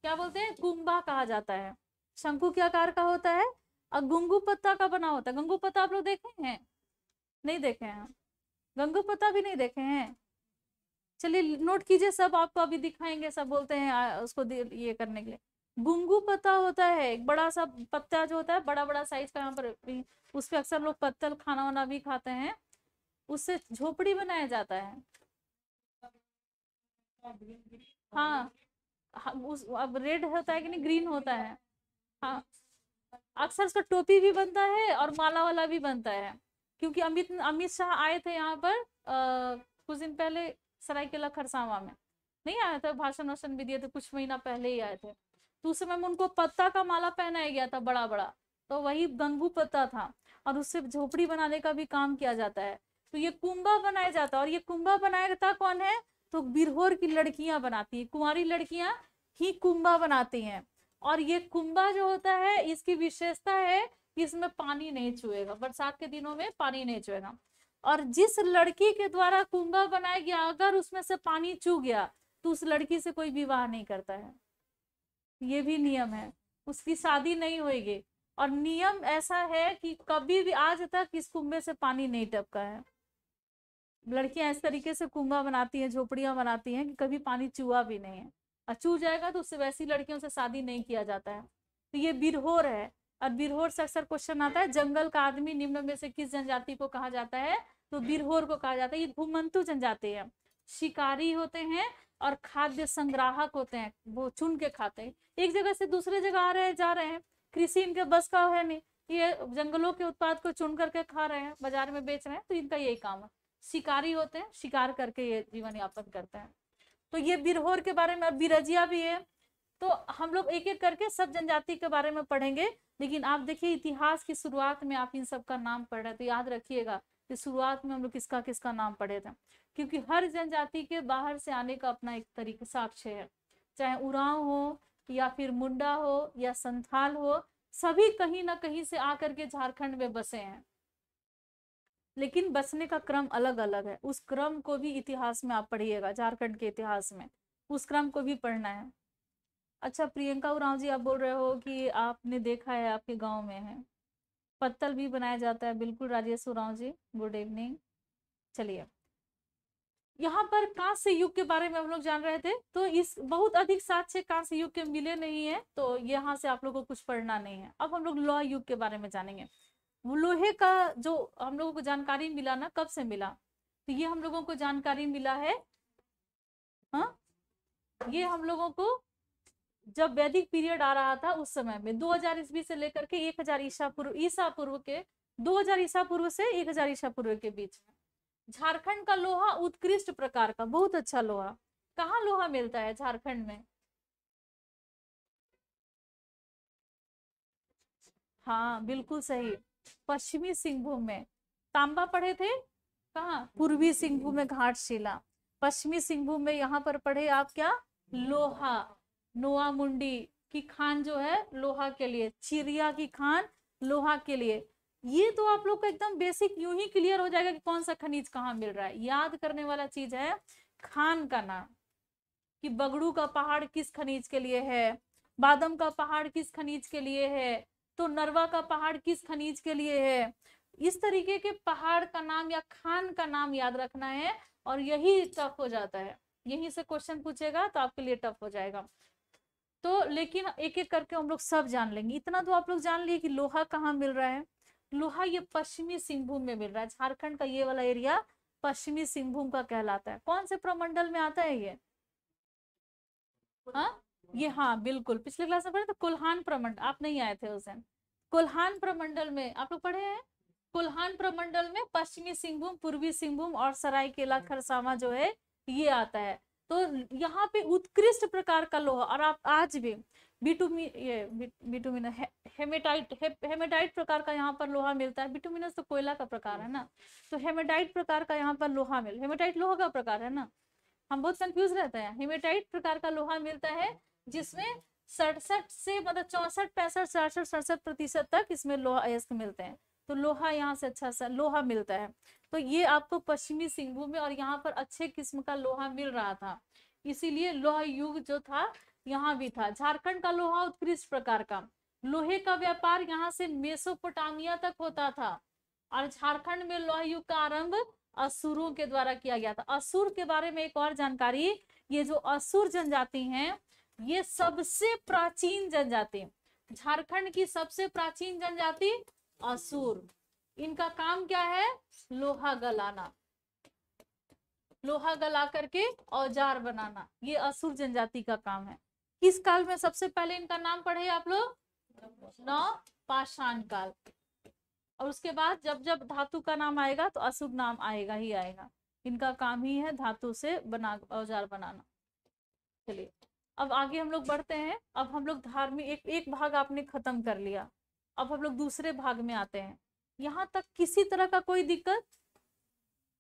क्या बोलते हैं कुंबा कहा जाता है शंकु के आकार का होता है और गंगू पत्ता का बना होता है गंगू पत्ता आप लोग देखे हैं नहीं देखे हैं गंगू पत्ता भी नहीं देखे हैं चलिए नोट कीजिए सब आपको अभी दिखाएंगे सब बोलते हैं उसको ये करने के लिए गुंगू पत्ता होता है एक बड़ा सा पत्ता जो होता है बड़ा बड़ा साइज का यहाँ पर उस पर अक्सर लोग पत्तल खाना वाना भी खाते हैं उससे झोपड़ी बनाया जाता है हाँ, हाँ उस अब रेड होता है कि नहीं ग्रीन होता है हाँ अक्सर उसका टोपी भी बनता है और माला वाला भी बनता है क्योंकि अमित अमित शाह आए थे यहाँ पर आ, कुछ दिन पहले सरायकेला खरसावा में नहीं आया था भाषण वाषण भी दिए थे कुछ महीना पहले ही आए थे तो उस समय में उनको पत्ता का माला पहनाया गया था बड़ा बड़ा तो वही गंगू पत्ता था और उससे झोपड़ी बनाने का भी काम किया जाता है तो ये कुंभा बनाया जाता है और ये कुंभा बनाया था कौन है तो बिरहोर की लड़कियां बनाती है कुंवारी लड़कियां ही कुंभा बनाती हैं और ये कुंभा जो होता है इसकी विशेषता है कि इसमें पानी नहीं छुएगा बरसात के दिनों में पानी नहीं छुएगा और जिस लड़की के द्वारा कुंभा बनाया गया अगर उसमें से पानी चू गया तो उस लड़की से कोई विवाह नहीं करता है ये भी नियम है उसकी शादी नहीं होगी और नियम ऐसा है कि कभी भी आज तक इस कुंभे से पानी नहीं टपका है लड़कियां इस तरीके से कुंभा बनाती हैं झोपड़ियां बनाती हैं कि कभी पानी चूहा भी नहीं है और चू जाएगा तो उससे वैसी लड़कियों से शादी नहीं किया जाता है तो ये बिरहोर है और बिरहोर से अक्सर क्वेश्चन आता है जंगल का आदमी निम्न में से किस जनजाति को कहा जाता है तो बिरहोर को कहा जाता है ये घुमंतु जनजाति है शिकारी होते हैं और खाद्य संग्राहक होते हैं वो चुन के खाते हैं एक जगह से दूसरे जगह आ रहे हैं जा रहे हैं कृषि इनके बस का है नहीं ये जंगलों के उत्पाद को चुन करके खा रहे हैं बाजार में बेच रहे हैं तो इनका यही काम है शिकारी होते हैं शिकार करके ये जीवन यापन करते हैं तो ये बिरहोर के बारे में और बिरजिया भी है तो हम लोग एक एक करके सब जनजाति के बारे में पढ़ेंगे लेकिन आप देखिए इतिहास की शुरुआत में आप इन सब का नाम पढ़ रहे हैं तो याद रखिएगा कि शुरुआत में हम लोग किसका किसका नाम पढ़े थे क्योंकि हर जनजाति के बाहर से आने का अपना एक तरीके साक्ष्य है चाहे उराव हो या फिर मुंडा हो या संथाल हो सभी कहीं ना कहीं से आकर के झारखंड में बसे हैं लेकिन बसने का क्रम अलग अलग है उस क्रम को भी इतिहास में आप पढ़िएगा झारखंड के इतिहास में उस क्रम को भी पढ़ना है अच्छा प्रियंका उराव जी आप बोल रहे हो कि आपने देखा है आपके गांव में है पत्तल भी बनाया जाता है बिल्कुल राजेश उराव जी गुड इवनिंग चलिए यहाँ पर कांस्य युग के बारे में हम लोग जान रहे थे तो इस बहुत अधिक साक्ष्य कांस्य युग के मिले नहीं है तो यहाँ से आप लोगों को कुछ पढ़ना नहीं है अब हम लोग लोह युग के बारे में जानेंगे लोहे का जो हम लोगों को जानकारी मिला ना कब से मिला तो ये हम लोगों को जानकारी मिला है हा? ये हम लोगों को जब वैदिक पीरियड आ रहा था उस समय में 2000 ईस्वी से लेकर के 1000 ईसा पूर्व ईसा पूर्व के 2000 ईसा पूर्व से 1000 ईसा पूर्व के बीच झारखंड का लोहा उत्कृष्ट प्रकार का बहुत अच्छा लोहा कहाँ लोहा मिलता है झारखंड में हाँ बिल्कुल सही पश्चिमी सिंहभूम में तांबा पढ़े थे कहा पूर्वी सिंहभूम में शिला पश्चिमी सिंहभूम में यहाँ पर पढ़े आप क्या लोहा नोआ मुंडी की खान जो है लोहा के लिए चिरिया की खान लोहा के लिए ये तो आप लोग का एकदम बेसिक यूं ही क्लियर हो जाएगा कि कौन सा खनिज कहाँ मिल रहा है याद करने वाला चीज है खान का नाम कि बगड़ू का पहाड़ किस खनिज के लिए है बादम का पहाड़ किस खनिज के लिए है तो नरवा का पहाड़ किस खनिज के लिए है इस तरीके के पहाड़ का नाम या खान का नाम याद रखना है और यही टफ हो जाता है यही से क्वेश्चन पूछेगा तो आपके लिए टफ हो जाएगा तो लेकिन एक एक करके हम लोग सब जान लेंगे इतना तो आप लोग जान लिए कि लोहा कहाँ मिल रहा है लोहा ये पश्चिमी सिंहभूम में मिल रहा है झारखंड का ये वाला एरिया पश्चिमी सिंहभूम का कहलाता है कौन से प्रमंडल में आता है ये हाँ ये हाँ बिल्कुल पिछले क्लास में पढ़े थे कुल्हान प्रमंडल आप नहीं आए थे उस दिन कुल्हान प्रमंडल में आप लोग पढ़े हैं कुल्हान प्रमंडल में पश्चिमी सिंहभूम पूर्वी सिंहभूम और सरायकेला खरसावा जो है ये आता है तो यहाँ पे उत्कृष्ट प्रकार का लोहा और आप आज भी बिटुमिनस हेमेटाइट हेमेटाइट प्रकार का यहाँ पर लोहा मिलता है बिटुमिनस तो कोयला का प्रकार है ना तो हेमेटाइट प्रकार का यहाँ पर लोहा मिल हेमेटाइट लोहा का प्रकार है ना हम बहुत कंफ्यूज रहते हैं हेमेटाइट प्रकार का लोहा मिलता है जिसमें सड़सठ से मतलब चौसठ पैंसठ सड़सठ सड़सठ प्रतिशत तक इसमें लोहा अयस्क मिलते हैं तो लोहा यहाँ से अच्छा सा लोहा मिलता है तो ये आपको पश्चिमी सिंहभूम में और यहाँ पर अच्छे किस्म का लोहा मिल रहा था इसीलिए लोहा युग जो था यहाँ भी था झारखंड का लोहा उत्कृष्ट प्रकार का लोहे का व्यापार यहाँ से मेसोपोटामिया तक होता था और झारखंड में लोह युग का आरंभ असुरों के द्वारा किया गया था असुर के बारे में एक और जानकारी ये जो असुर जनजाति हैं ये सबसे प्राचीन जनजाति झारखंड की सबसे प्राचीन जनजाति असुर इनका काम क्या है लोहा गलाना लोहा गला करके औजार बनाना ये असुर जनजाति का काम है किस काल में सबसे पहले इनका नाम पढ़े आप लोग नौ पाषाण काल और उसके बाद जब जब धातु का नाम आएगा तो अशुभ नाम आएगा ही आएगा इनका काम ही है धातु से बना औजार बनाना चलिए अब आगे हम लोग बढ़ते हैं अब हम लोग धार्मिक एक एक भाग आपने खत्म कर लिया अब हम लोग दूसरे भाग में आते हैं यहाँ तक किसी तरह का कोई दिक्कत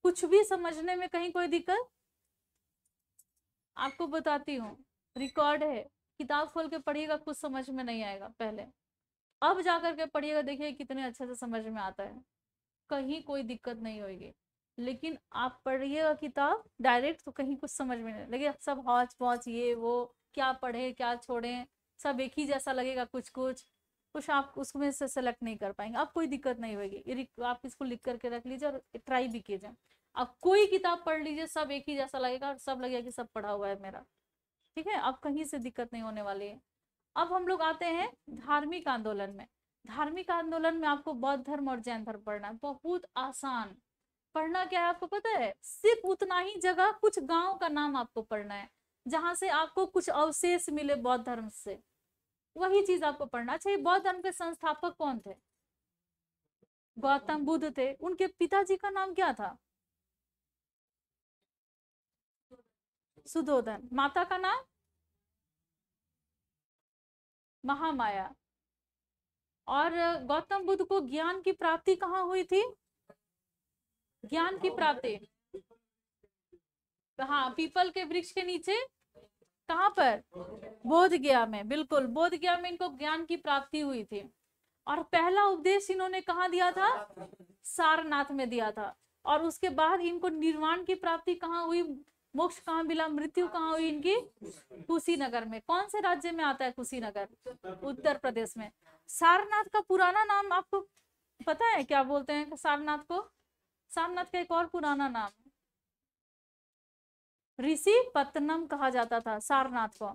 कुछ भी समझने में कहीं कोई दिक्कत आपको बताती हूँ रिकॉर्ड है किताब खोल के पढ़िएगा कुछ समझ में नहीं आएगा पहले अब जा करके पढ़िएगा देखिए कितने अच्छे से समझ में आता है कहीं कोई दिक्कत नहीं होगी लेकिन आप पढ़िएगा किताब डायरेक्ट तो कहीं कुछ समझ में नहीं लेकिन सब हौच पौच ये वो क्या पढ़े क्या छोड़े सब एक ही जैसा लगेगा कुछ कुछ कुछ आप उसमें से सेलेक्ट नहीं कर पाएंगे अब कोई दिक्कत नहीं होगी आप इसको लिख करके रख लीजिए और ट्राई भी कीजिए आप कोई किताब पढ़ लीजिए सब एक ही जैसा लगेगा और सब लगेगा कि सब पढ़ा हुआ है मेरा ठीक है अब कहीं से दिक्कत नहीं होने वाली है अब हम लोग आते हैं धार्मिक आंदोलन में धार्मिक आंदोलन में आपको बौद्ध धर्म और जैन धर्म पढ़ना है बहुत आसान पढ़ना क्या है आपको पता है सिर्फ उतना ही जगह कुछ गांव का नाम आपको पढ़ना है जहां से आपको कुछ अवशेष मिले बौद्ध धर्म से वही चीज आपको पढ़ना अच्छा ये बौद्ध धर्म के संस्थापक कौन थे गौतम बुद्ध थे उनके पिताजी का नाम क्या था सुदोधन माता का नाम महामाया और गौतम बुद्ध को ज्ञान की प्राप्ति कहाँ हुई थी ज्ञान की प्राप्ति हाँ पीपल के वृक्ष के नीचे कहाँ पर बोध गया में बिल्कुल बोध गया में इनको ज्ञान की प्राप्ति हुई थी और पहला उपदेश इन्होंने कहा दिया था सारनाथ में दिया था और उसके बाद इनको निर्वाण की प्राप्ति कहाँ हुई मोक्ष कहाँ मिला मृत्यु कहाँ हुई इनकी कुशीनगर में कौन से राज्य में आता है कुशीनगर उत्तर प्रदेश में सारनाथ का पुराना नाम आपको पता है क्या बोलते हैं सारनाथ को सारनाथ का एक और पुराना नाम ऋषि पत्तनम कहा जाता था सारनाथ को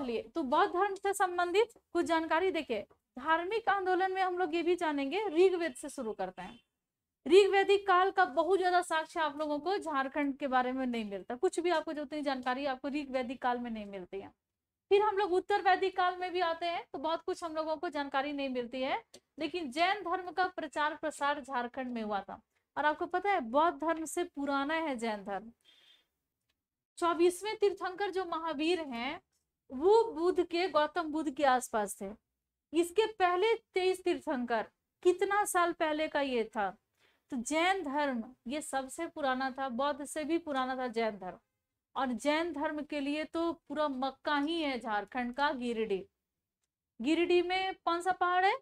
चलिए तो बौद्ध धर्म से संबंधित कुछ जानकारी देखिए धार्मिक आंदोलन में हम लोग ये भी जानेंगे ऋग्वेद से शुरू करते हैं ऋग वैदिक काल का बहुत ज्यादा साक्ष्य आप लोगों को झारखंड के बारे में नहीं मिलता कुछ भी आपको जितनी जानकारी आपको ऋग वैदिक काल में नहीं मिलती है फिर हम लोग उत्तर वैदिक काल में भी आते हैं तो बहुत कुछ हम लोगों को जानकारी नहीं मिलती है लेकिन जैन धर्म का प्रचार प्रसार झारखंड में हुआ था और आपको पता है बौद्ध धर्म से पुराना है जैन धर्म चौबीसवें तीर्थंकर जो महावीर हैं वो बुद्ध के गौतम बुद्ध के आसपास थे इसके पहले तेईस तीर्थंकर कितना साल पहले का ये था तो जैन धर्म ये सबसे पुराना था बौद्ध से भी पुराना था जैन धर्म और जैन धर्म के लिए तो पूरा मक्का ही है झारखंड का गिरिडीह गिरिडीह में कौन सा पहाड़ है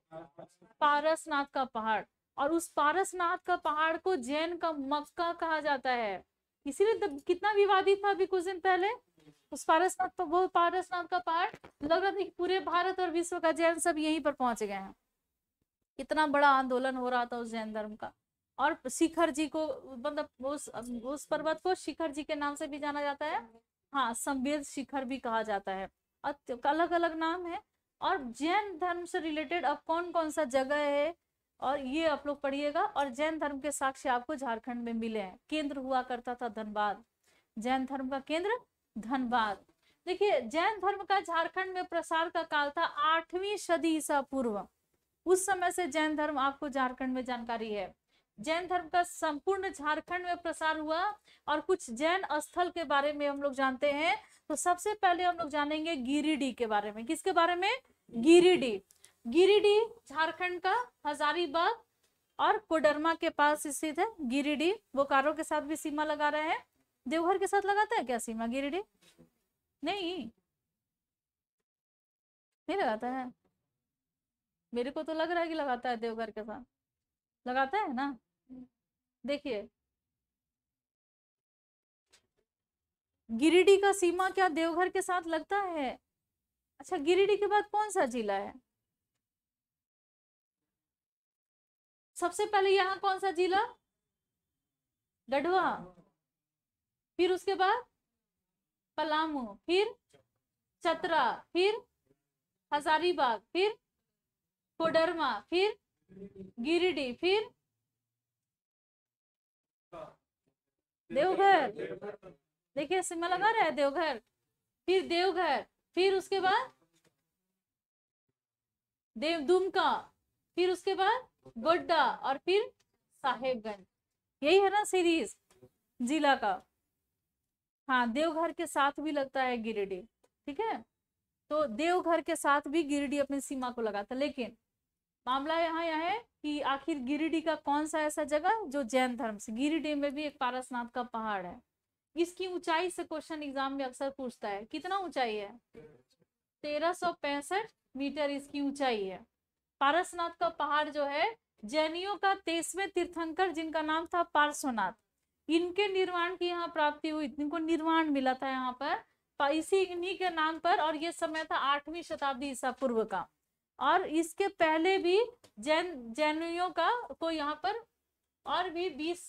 पारसनाथ का पहाड़ और उस पारसनाथ का पहाड़ को जैन का मक्का कहा जाता है इसीलिए तो कितना विवादित था अभी कुछ दिन पहले उस पारसनाथ पर तो वो पारसनाथ का पहाड़ लग रहा था कि पूरे भारत और विश्व का जैन सब यहीं पर पहुंच गए हैं इतना बड़ा आंदोलन हो रहा था उस जैन धर्म का और शिखर जी को मतलब उस उस पर्वत को शिखर जी के नाम से भी जाना जाता है हाँ संवेद शिखर भी कहा जाता है अलग अलग नाम है और जैन धर्म से रिलेटेड अब कौन कौन सा जगह है और ये आप लोग पढ़िएगा और जैन धर्म के साक्ष्य आपको झारखंड में मिले हैं केंद्र हुआ करता था धनबाद जैन धर्म का केंद्र धनबाद देखिए जैन धर्म का झारखंड में प्रसार का काल था आठवीं सदी ईसा पूर्व उस समय से जैन धर्म आपको झारखंड में जानकारी है जैन धर्म का संपूर्ण झारखंड में प्रसार हुआ और कुछ जैन स्थल के बारे में हम लोग जानते हैं तो सबसे पहले हम लोग जानेंगे गिरिडीह के बारे में किसके बारे में गिरिडीह गिरिडीह झारखंड का हजारीबाग और कोडरमा के पास स्थित है गिरिडीह बोकारो के साथ भी सीमा लगा रहे हैं देवघर के साथ लगाता है क्या सीमा गिरिडीह नहीं नहीं लगाता है मेरे को तो लग रहा है कि लगाता है देवघर के साथ लगाता है ना देखिए गिरिडीह का सीमा क्या देवघर के साथ लगता है अच्छा गिरिडीह के बाद कौन सा जिला है सबसे पहले यहाँ कौन सा जिला डडवा फिर उसके बाद पलामू फिर चतरा फिर हजारीबाग फिर कोडरमा फिर गिरिडीह फिर देवघर देखिए सिमा लगा रहा है देवघर फिर देवघर फिर उसके बाद देव दुमका फिर उसके बाद गोड्डा और फिर साहेबगंज यही है ना सीरीज जिला का हाँ देवघर के साथ भी लगता है गिरिडीह ठीक है तो देवघर के साथ भी गिरिडीह अपनी सीमा को लगाता लेकिन मामला यहाँ यह है कि आखिर गिरिडीह का कौन सा ऐसा जगह जो जैन धर्म से गिरिडीह में भी एक पारसनाथ का पहाड़ है इसकी ऊंचाई से क्वेश्चन एग्जाम में अक्सर पूछता है कितना ऊंचाई है तेरह सौ पैंसठ मीटर इसकी ऊंचाई है पारसनाथ का पहाड़ जो है जैनियों का तेसवे तीर्थंकर जिनका नाम था पार्श्वनाथ इनके निर्माण की यहाँ प्राप्ति हुई इनको निर्माण मिला था यहाँ पर इसी इन्हीं के नाम पर और ये समय था आठवीं शताब्दी ईसा पूर्व का और इसके पहले भी जैन जैनियों का को तो यहाँ पर और भी बीस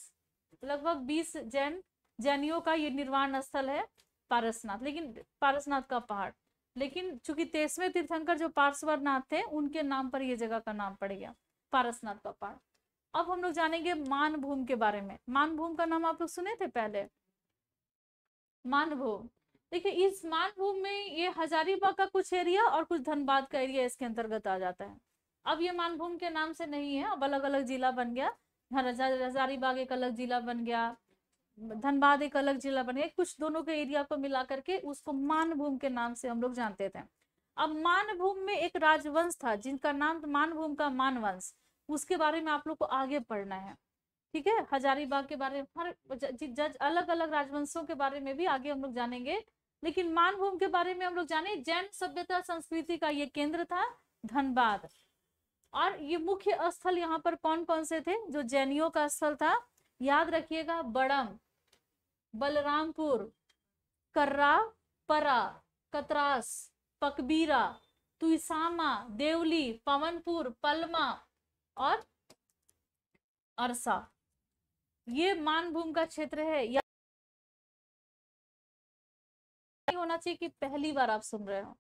लगभग बीस जैन जैनियों का ये निर्वाण स्थल है पारसनाथ लेकिन पारसनाथ का पहाड़ लेकिन चूंकि तेसवें तीर्थंकर जो पार्श्वनाथ थे उनके नाम पर ये जगह का नाम पड़ गया पारसनाथ का पहाड़ अब हम लोग जानेंगे मानभूम के बारे में मानभूम का नाम आप लोग सुने थे पहले मानभूम देखिए इस मानभूम में ये हजारीबाग का कुछ एरिया और कुछ धनबाद का एरिया इसके अंतर्गत आ जाता है अब ये मानभूम के नाम से नहीं है अब अलग अलग जिला बन गया हजारीबाग एक अलग जिला बन गया धनबाद एक अलग जिला बन गया कुछ दोनों के एरिया को मिला करके उसको मानभूम के नाम से हम लोग जानते थे अब मानभूम में एक राजवंश था जिनका नाम मानभूम का मानवंश उसके बारे में आप लोग को आगे पढ़ना है ठीक है हजारीबाग के बारे में हर जज अलग अलग राजवंशों के बारे में भी आगे हम लोग जानेंगे लेकिन मानभूम के बारे में हम लोग जाने जैन सभ्यता संस्कृति का ये केंद्र था धनबाद और ये मुख्य स्थल यहाँ पर कौन कौन से थे जो जैनियों का स्थल था याद रखिएगा बड़म बलरामपुर कर्रा परा कतरास पकबीरा तुसामा देवली पवनपुर पलमा और अरसा ये मानभूम का क्षेत्र है होना चाहिए कि पहली बार आप सुन रहे हो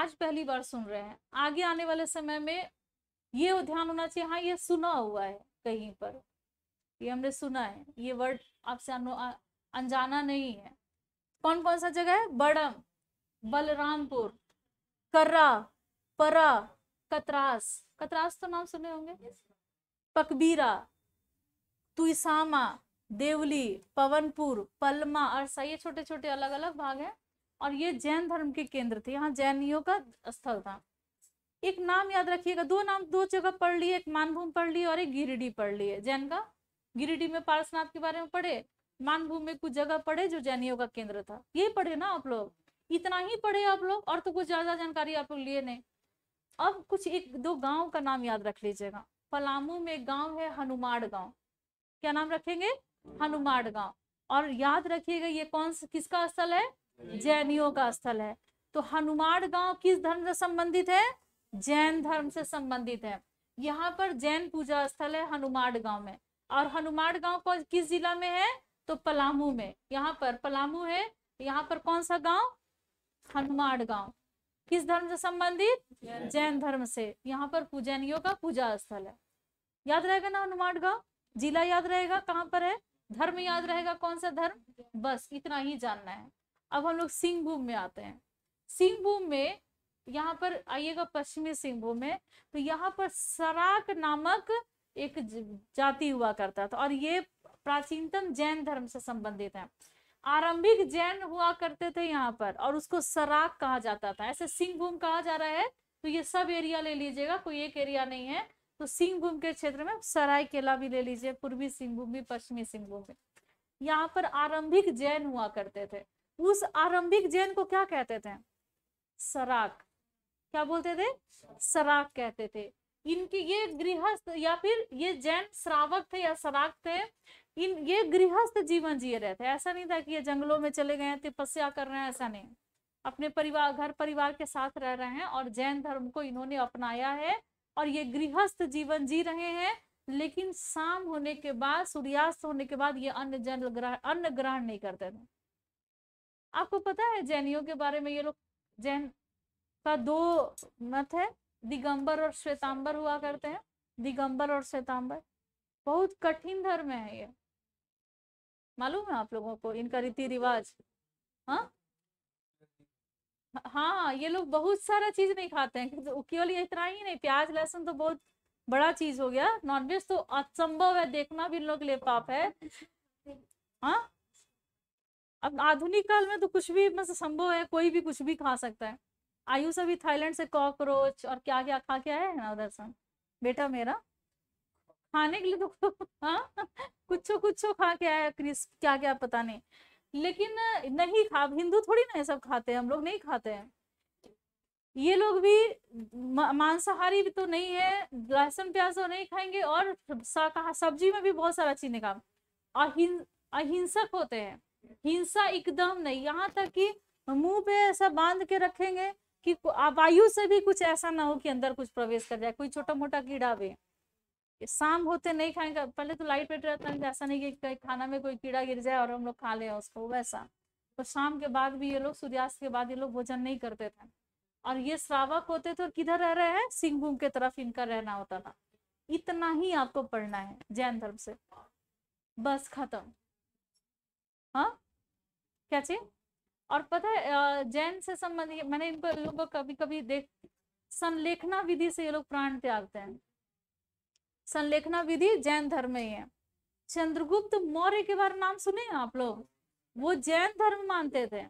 आज पहली बार सुन रहे हैं आगे आने वाले समय में ये ध्यान होना चाहिए हाँ ये सुना हुआ है कहीं पर ये हमने सुना है ये वर्ड आपसे अनजाना नहीं है कौन कौन सा जगह है बड़म बलरामपुर कर्रा परा कतरास कतरास तो नाम सुने होंगे पकबीरा तुसामा देवली पवनपुर पलमा अरसा ये छोटे छोटे अलग अलग भाग हैं और ये जैन धर्म के केंद्र थे यहाँ जैनियों का स्थल था एक नाम याद रखिएगा दो नाम दो जगह पढ़ लिए एक मानभूम पढ़ लिए और एक गिरिडीह पढ़ लिए जैन का गिरिडीह में पारसनाथ के बारे में पढ़े मानभूम में कुछ जगह पढ़े जो जैनियों का केंद्र था ये पढ़े ना आप लोग इतना ही पढ़े आप लोग और तो कुछ ज्यादा जानकारी आप लोग लिए नहीं अब कुछ एक दो गांव का नाम याद रख लीजिएगा पलामू में गांव है हनुमाड़ गांव क्या नाम रखेंगे हनुमान गांव और याद रखिएगा ये कौन किसका स्थल है जैनियों का स्थल है तो हनुमान गांव किस धर्म से संबंधित है जैन धर्म से संबंधित है यहाँ पर जैन पूजा स्थल है हनुमान गांव में और हनुमान गांव किस जिला में है तो पलामू में यहाँ पर पलामू है यहाँ पर कौन सा गांव हनुमान गांव किस धर्म से संबंधित जैन धर्म से यहाँ पर पूजनियों का पूजा स्थल है याद रहेगा ना हनुमान गांव जिला याद रहेगा कहाँ पर है धर्म याद रहेगा कौन सा धर्म बस इतना ही जानना है अब हम लोग सिंहभूम में आते हैं सिंहभूम में यहाँ पर आइएगा पश्चिमी सिंहभूम में तो यहाँ पर सराक नामक एक जाति हुआ करता था और ये प्राचीनतम जैन धर्म से संबंधित है आरंभिक जैन हुआ करते थे यहाँ पर और उसको सराक कहा जाता था ऐसे सिंहभूम कहा जा रहा है तो ये सब एरिया ले लीजिएगा कोई एक एरिया नहीं है तो सिंहभूम के क्षेत्र में सराय केला भी ले लीजिए पूर्वी सिंहभूम भी पश्चिमी सिंहभूम में यहाँ पर आरंभिक जैन हुआ करते थे उस आरंभिक जैन को क्या कहते थे सराक क्या बोलते थे सराक कहते थे इनके ये गृहस्थ या फिर ये जैन श्रावक थे या सराक थे इन ये गृहस्थ जीवन जिए रहे थे ऐसा नहीं था कि ये जंगलों में चले गए हैं तपस्या कर रहे हैं ऐसा नहीं अपने परिवार घर परिवार के साथ रह रहे हैं और जैन धर्म को इन्होंने अपनाया है और ये गृहस्थ जीवन जी रहे हैं लेकिन शाम होने के बाद सूर्यास्त होने के बाद ये अन्न जन ग्रहण अन्न ग्रहण नहीं करते थे आपको पता है जैनियों के बारे में ये लोग जैन का दो मत है दिगंबर और श्वेतांबर हुआ करते हैं दिगंबर और श्वेतांबर बहुत कठिन धर्म है ये मालूम है आप लोगों को इनका रीति रिवाज हाँ हाँ ये लोग बहुत सारा चीज नहीं खाते हैं केवल इतना ही नहीं प्याज लहसुन तो बहुत बड़ा चीज हो गया नॉनवेज तो असंभव है देखना भी इन लोग के लिए पाप है हाँ अब आधुनिक काल में तो कुछ भी मतलब संभव है कोई भी कुछ भी खा सकता है आयु सभी थाईलैंड से कॉकरोच और क्या क्या खा के आया है ना उधर बेटा मेरा खाने के लिए तो हाँ कुछ कुछ खा के आया क्रिस्प क्या क्या पता नहीं लेकिन नहीं खा हिंदू थोड़ी ना ये सब खाते हैं हम लोग नहीं खाते हैं ये लोग भी मांसाहारी भी तो नहीं है लहसुन प्याज तो नहीं खाएंगे और सब्जी में भी बहुत सारा चीज निकाम अहिंसक होते हैं हिंसा एकदम नहीं यहाँ तक कि मुंह पे ऐसा बांध के रखेंगे कि वायु से भी कुछ ऐसा ना हो कि अंदर कुछ प्रवेश कर जाए कोई छोटा मोटा कीड़ा भी शाम होते नहीं खाएंगे पहले तो लाइट वेट रहता है ऐसा नहीं कि खाना में कोई कीड़ा गिर जाए और हम लोग खा ले उसको वैसा तो शाम के बाद भी ये लोग सूर्यास्त के बाद ये लोग भोजन नहीं करते थे और ये श्रावक होते थे और किधर रह रहे हैं सिंहभूम के तरफ इनका रहना होता था इतना ही आपको पढ़ना है जैन धर्म से बस खत्म हाँ क्या चीज और पता है जैन से संबंधित मैंने इनको लोगों को कभी कभी देख संलेखना विधि से ये लोग प्राण त्यागते हैं संलेखना विधि जैन धर्म में है चंद्रगुप्त मौर्य के बारे नाम सुने आप लोग वो जैन धर्म मानते थे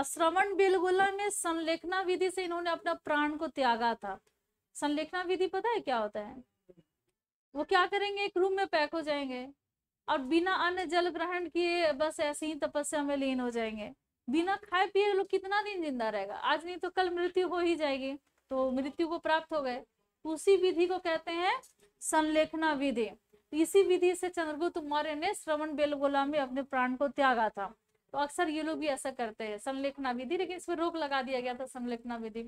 अश्रवण बिलगुल्ला में संलेखना विधि से इन्होंने अपना प्राण को त्यागा था संलेखना विधि पता है क्या होता है वो क्या करेंगे एक रूम में पैक हो जाएंगे और बिना अन्य जल ग्रहण किए बस ऐसे ही तपस्या में लीन हो जाएंगे बिना खाए पिए लोग कितना दिन जिंदा रहेगा आज नहीं तो कल मृत्यु हो ही जाएगी तो मृत्यु को प्राप्त हो गए उसी विधि को कहते हैं संलेखना विधि इसी विधि से चंद्रगुप्त मौर्य ने श्रवण बेलगोला में अपने प्राण को त्यागा था तो अक्सर ये लोग भी ऐसा करते हैं संलेखना विधि लेकिन इसमें रोक लगा दिया गया था संलेखना विधि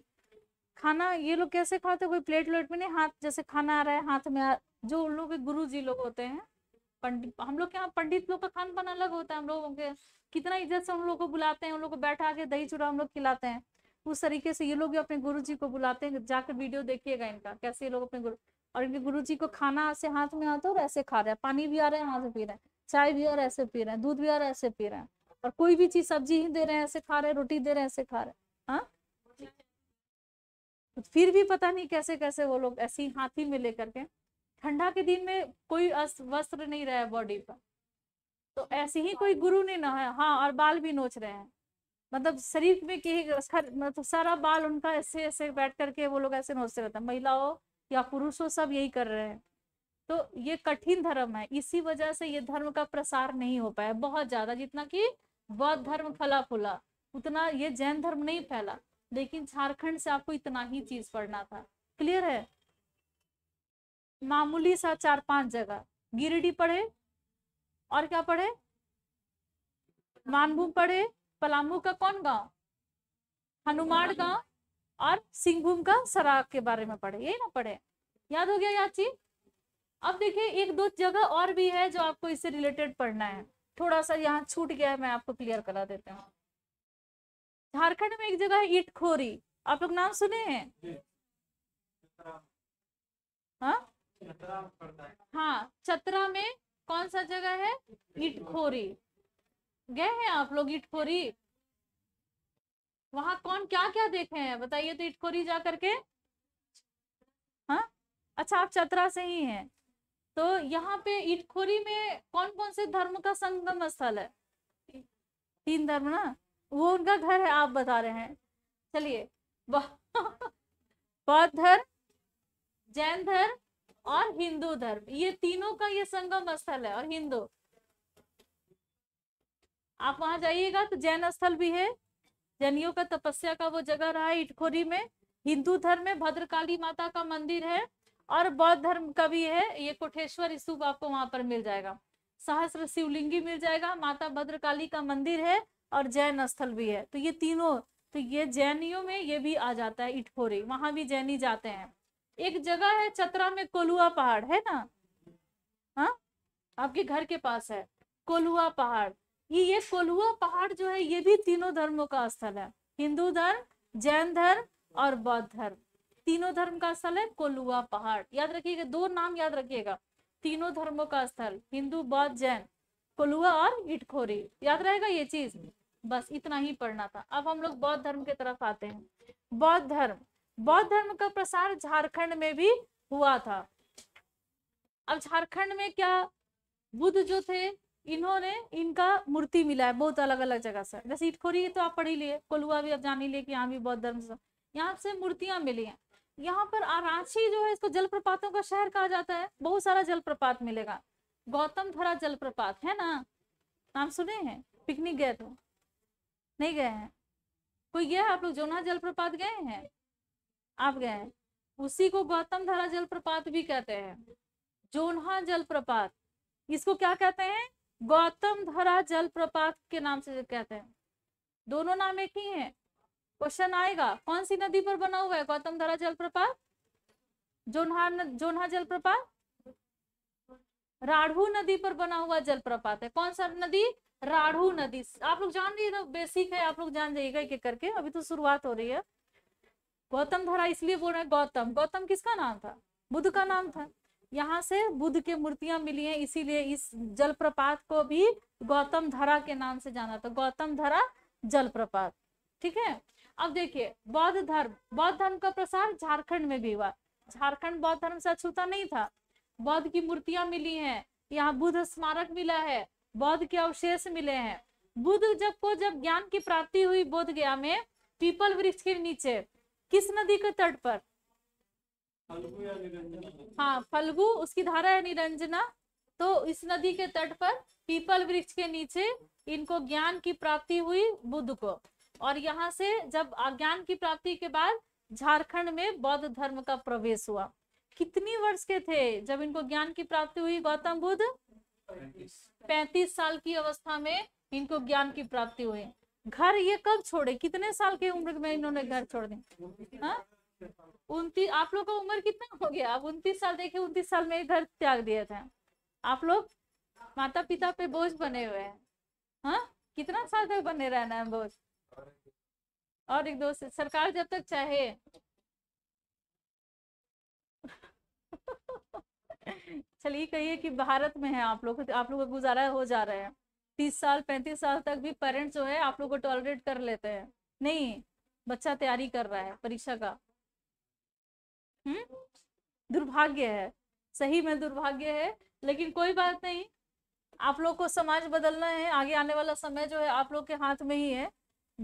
खाना ये लोग कैसे खाते कोई प्लेट व्लेट में नहीं हाथ जैसे खाना आ रहा है हाथ में जो उन लोग के गुरु जी लोग होते हैं पंडित हम लोग के यहाँ पंडित लोग का खान पान अलग होता है हम लोगों के कितना इज्जत से उन लोग को बुलाते हैं उन लोग को बैठा के दही चूड़ा हम लोग खिलाते हैं उस तरीके से ये लोग भी अपने गुरु जी को बुलाते हैं जाकर वीडियो देखिएगा इनका कैसे ये लोग अपने गुरु और इनके गुरु जी को खाना ऐसे हाथ में आता है और ऐसे खा रहे हैं पानी भी आ रहा है हाथ में पी रहे हैं चाय भी और ऐसे पी रहे हैं दूध भी और ऐसे पी रहे हैं और कोई भी चीज सब्जी ही दे रहे हैं ऐसे खा रहे हैं रोटी दे रहे हैं ऐसे खा रहे हैं हाँ? तो फिर भी पता नहीं कैसे कैसे वो लोग ऐसे ही हाथी में लेकर के ठंडा के दिन में कोई वस्त्र नहीं रहा है बॉडी पर तो ऐसे ही कोई गुरु नहीं ना है हाँ और बाल भी नोच रहे हैं मतलब शरीर में कि मतलब सारा बाल उनका ऐसे ऐसे बैठ करके वो लोग ऐसे नोचते रहते हैं महिलाओं या पुरुष सब यही कर रहे हैं तो ये कठिन धर्म है इसी वजह से ये धर्म का प्रसार नहीं हो पाया बहुत ज्यादा जितना कि बौद्ध धर्म फला फूला उतना ये जैन धर्म नहीं फैला लेकिन झारखंड से आपको इतना ही चीज पढ़ना था क्लियर है मामूली सा चार पांच जगह गिरिडीह पढ़े और क्या पढ़े मानभूम पढ़े पलामू का कौन गांव हनुमान गांव और सिंहभूम का सराग के बारे में पढ़े यही ना पढ़े याद हो गया याद चीज अब देखिए एक दो जगह और भी है जो आपको इससे रिलेटेड पढ़ना है थोड़ा सा यहाँ छूट गया है मैं आपको क्लियर करा देता हूँ झारखंड में एक जगह है इटखोरी आप लोग नाम सुने हैं हाँ? हाँ चतरा में कौन सा जगह है इटखोरी गए हैं आप लोग इटखोरी वहां कौन क्या क्या देखे हैं बताइए तो इटखोरी जा करके हाँ अच्छा आप चतरा से ही हैं तो यहाँ पे इटखोरी में कौन कौन से धर्म का संगम स्थल है तीन धर्म ना वो उनका घर है आप बता रहे हैं चलिए बौद्ध धर्म जैन धर्म और हिंदू धर्म ये तीनों का ये संगम स्थल है और हिंदू आप वहां जाइएगा तो जैन स्थल भी है जनियों का तपस्या का वो जगह रहा है इटखोरी में हिंदू धर्म में भद्रकाली माता का मंदिर है और बौद्ध धर्म का भी है ये कोठेश्वर स्तूप आपको वहां पर मिल जाएगा सहस्र शिवलिंगी मिल जाएगा माता भद्रकाली का मंदिर है और जैन स्थल भी है तो ये तीनों तो ये जैनियों में ये भी आ जाता है इटखोरी वहां भी जैनी जाते हैं एक जगह है चतरा में कोलुआ पहाड़ है ना हाँ आपके घर के पास है कोलुआ पहाड़ ये ये कोलुआ पहाड़ जो है ये भी तीनों धर्मों का स्थल है हिंदू धर्म जैन धर्म और बौद्ध धर्म तीनों धर्म का स्थल है कोलुआ पहाड़ याद रखिएगा दो नाम याद रखिएगा तीनों धर्मों का स्थल हिंदू बौद्ध जैन कोलुआ और इटखोरी याद रहेगा ये चीज बस इतना ही पढ़ना था अब हम लोग बौद्ध धर्म की तरफ आते हैं बौद्ध धर्म बौद्ध धर्म का प्रसार झारखंड में भी हुआ था अब झारखंड में क्या बुद्ध जो थे इन्होंने इनका मूर्ति मिला है बहुत अलग अलग जगह से जैसे इटखोरी तो आप पढ़ ही लिए कोलुआ भी आप जान ही लिए कि यहाँ भी बौद्ध धर्म से यहाँ से मूर्तियां मिली हैं यहाँ पर आरांची जो है इसको जलप्रपातों का शहर कहा जाता है बहुत सारा जलप्रपात मिलेगा गौतम धरा जलप्रपात है ना नाम सुने हैं पिकनिक गए तो नहीं गए हैं कोई गया आप लोग जोना जलप्रपात गए हैं आप गए हैं उसी को गौतम धारा जलप्रपात भी कहते हैं जोनहा जलप्रपात इसको क्या कहते हैं गौतम धरा जलप्रपात के नाम से कहते हैं दोनों नाम एक ही है क्वेश्चन आएगा कौन सी नदी पर बना हुआ है गौतम धरा जलप्रपात जोनहा न, जोनहा जलप्रपात राढ़ू नदी पर बना हुआ जलप्रपात है कौन सा नदी राढ़ू नदी आप लोग जान रही बेसिक है आप लोग जान जाइएगा एक करके अभी तो शुरुआत हो रही है गौतम धरा इसलिए बोल रहे हैं गौतम गौतम किसका नाम था बुद्ध का नाम था यहाँ से बुद्ध के मूर्तियां मिली हैं इसीलिए इस जलप्रपात को भी गौतम धरा के नाम से जाना था गौतम धरा जलप्रपात ठीक है अब देखिए बौद्ध धर्म बौद्ध धर्म का प्रसार झारखंड में भी हुआ झारखंड बौद्ध धर्म से अछूता नहीं था बौद्ध की मूर्तियां मिली हैं यहाँ बुद्ध स्मारक मिला है बौद्ध के अवशेष मिले हैं बुद्ध जब को जब ज्ञान की प्राप्ति हुई बोध गया में पीपल वृक्ष के नीचे किस नदी के तट पर हाँ फलगु उसकी धारा है निरंजना तो इस नदी के तट पर पीपल वृक्ष के नीचे इनको ज्ञान की प्राप्ति हुई बुद्ध को और यहाँ से जब ज्ञान की प्राप्ति के बाद झारखंड में बौद्ध धर्म का प्रवेश हुआ कितनी वर्ष के थे जब इनको ज्ञान की प्राप्ति हुई गौतम बुद्ध पैंतीस साल की अवस्था में इनको ज्ञान की प्राप्ति हुई घर ये कब छोड़े कितने साल की उम्र में इन्होंने घर छोड़ दिया हाँ? आप लोग का उम्र कितना हो गया आप उन्तीस साल देखे उन्तीस साल में घर त्याग दिया था आप लोग माता पिता पे बोझ बने हुए हैं हाँ कितना साल तक बने रहना है बोझ और एक दो सरकार जब तक चाहे चलिए कहिए कि भारत में है आप लोग आप लोग का गुजारा हो जा रहा है तीस साल पैंतीस साल तक भी पेरेंट्स जो है आप लोग को टॉलरेट कर लेते हैं नहीं बच्चा तैयारी कर रहा है परीक्षा का हम्म दुर्भाग्य है सही में दुर्भाग्य है लेकिन कोई बात नहीं आप लोग को समाज बदलना है आगे आने वाला समय जो है आप लोग के हाथ में ही है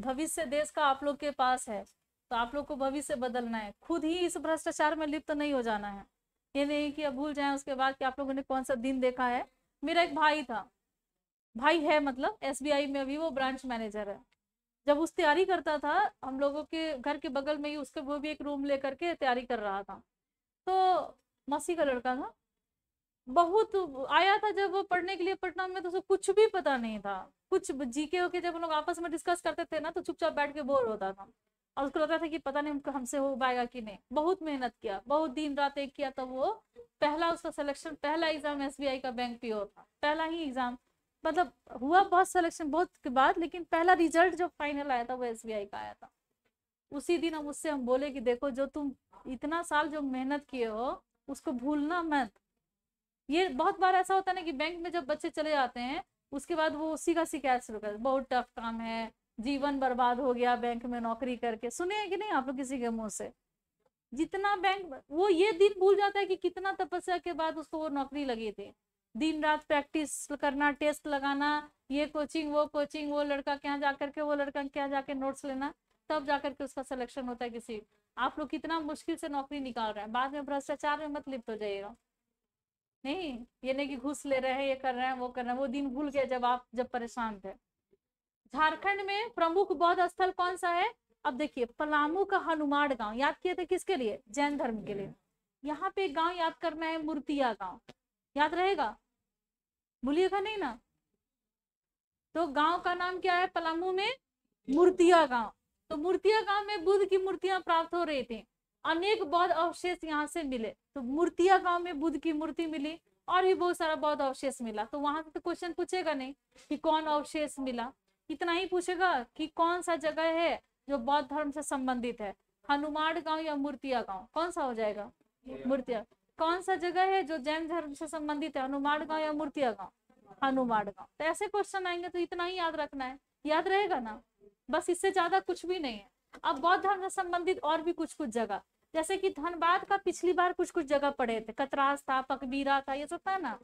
भविष्य देश का आप लोग के पास है तो आप लोग को भविष्य बदलना है खुद ही इस भ्रष्टाचार में लिप्त नहीं हो जाना है ये नहीं कि अब भूल जाए उसके बाद कि आप लोगों ने कौन सा दिन देखा है मेरा एक भाई था भाई है मतलब एसबीआई में अभी वो ब्रांच मैनेजर है जब उस तैयारी करता था हम लोगों के घर के बगल में ही उसके वो भी एक रूम ले करके तैयारी कर रहा था तो मासी का लड़का था बहुत आया था जब वो पढ़ने के लिए पटना में तो उसको कुछ भी पता नहीं था कुछ जीके होके जब हम लोग आपस में डिस्कस करते थे ना तो चुपचाप बैठ के बोर होता था और उसको लगता था कि पता नहीं हमसे हो पाएगा कि नहीं बहुत मेहनत किया बहुत दिन रात एक किया तो वो पहला उसका सिलेक्शन पहला एग्जाम एस का बैंक पीओ था पहला ही एग्जाम मतलब हुआ बहुत सिलेक्शन बहुत के बाद लेकिन पहला रिजल्ट जो फाइनल आया था वो एस का आया था उसी दिन हम उससे हम बोले कि देखो जो तुम इतना साल जो मेहनत किए हो उसको भूलना मत ये बहुत बार ऐसा होता है ना कि बैंक में जब बच्चे चले जाते हैं उसके बाद वो उसी का शिकायत शुरू कर बहुत टफ काम है जीवन बर्बाद हो गया बैंक में नौकरी करके सुने कि नहीं आप लोग किसी के मुंह से जितना बैंक वो ये दिन भूल जाता है कि कितना तपस्या के बाद उसको वो नौकरी लगी थी दिन रात प्रैक्टिस करना टेस्ट लगाना ये कोचिंग वो कोचिंग वो लड़का क्या जाकर जा करके वो लड़का क्या जाके नोट्स लेना तब जा करके उसका सिलेक्शन होता है किसी आप लोग कितना मुश्किल से नौकरी निकाल रहे हैं बाद में भ्रष्टाचार में मत लिप्त हो जाइएगा नहीं ये नहीं कि घुस ले रहे हैं ये कर रहे हैं वो कर रहे हैं वो दिन भूल गया जब आप जब परेशान थे झारखंड में प्रमुख बौद्ध स्थल कौन सा है अब देखिए पलामू का हनुमान गांव याद किए थे किसके लिए जैन धर्म के लिए हम्म। यहाँ पे गांव याद करना है मूर्तिया गांव याद रहेगा भूलिएगा नहीं ना तो गांव का नाम क्या है पलामू में मूर्तिया गांव तो मूर्तिया गांव में बुद्ध की मूर्तियां प्राप्त हो रही थी अनेक बौद्ध अवशेष यहाँ से मिले तो मूर्तिया गांव में बुद्ध की मूर्ति मिली और भी बहुत सारा बौद्ध अवशेष मिला तो वहां से तो क्वेश्चन पूछेगा नहीं कि कौन अवशेष मिला इतना ही पूछेगा कि कौन सा जगह है जो बौद्ध धर्म से संबंधित है हनुमान गांव या मूर्तिया गांव कौन सा हो जाएगा मूर्तिया कौन सा जगह है जो जैन धर्म से संबंधित है हनुमाड़ गांव या मूर्तिया गांव हनुमाड़ गांव तो ऐसे क्वेश्चन आएंगे तो इतना ही याद रखना है याद रहेगा ना बस इससे ज्यादा कुछ भी नहीं है अब बौद्ध धर्म से संबंधित और भी कुछ कुछ जगह जैसे कि धनबाद का पिछली बार कुछ कुछ जगह पड़े थे कतरास था पकबीरा था ये सब था ना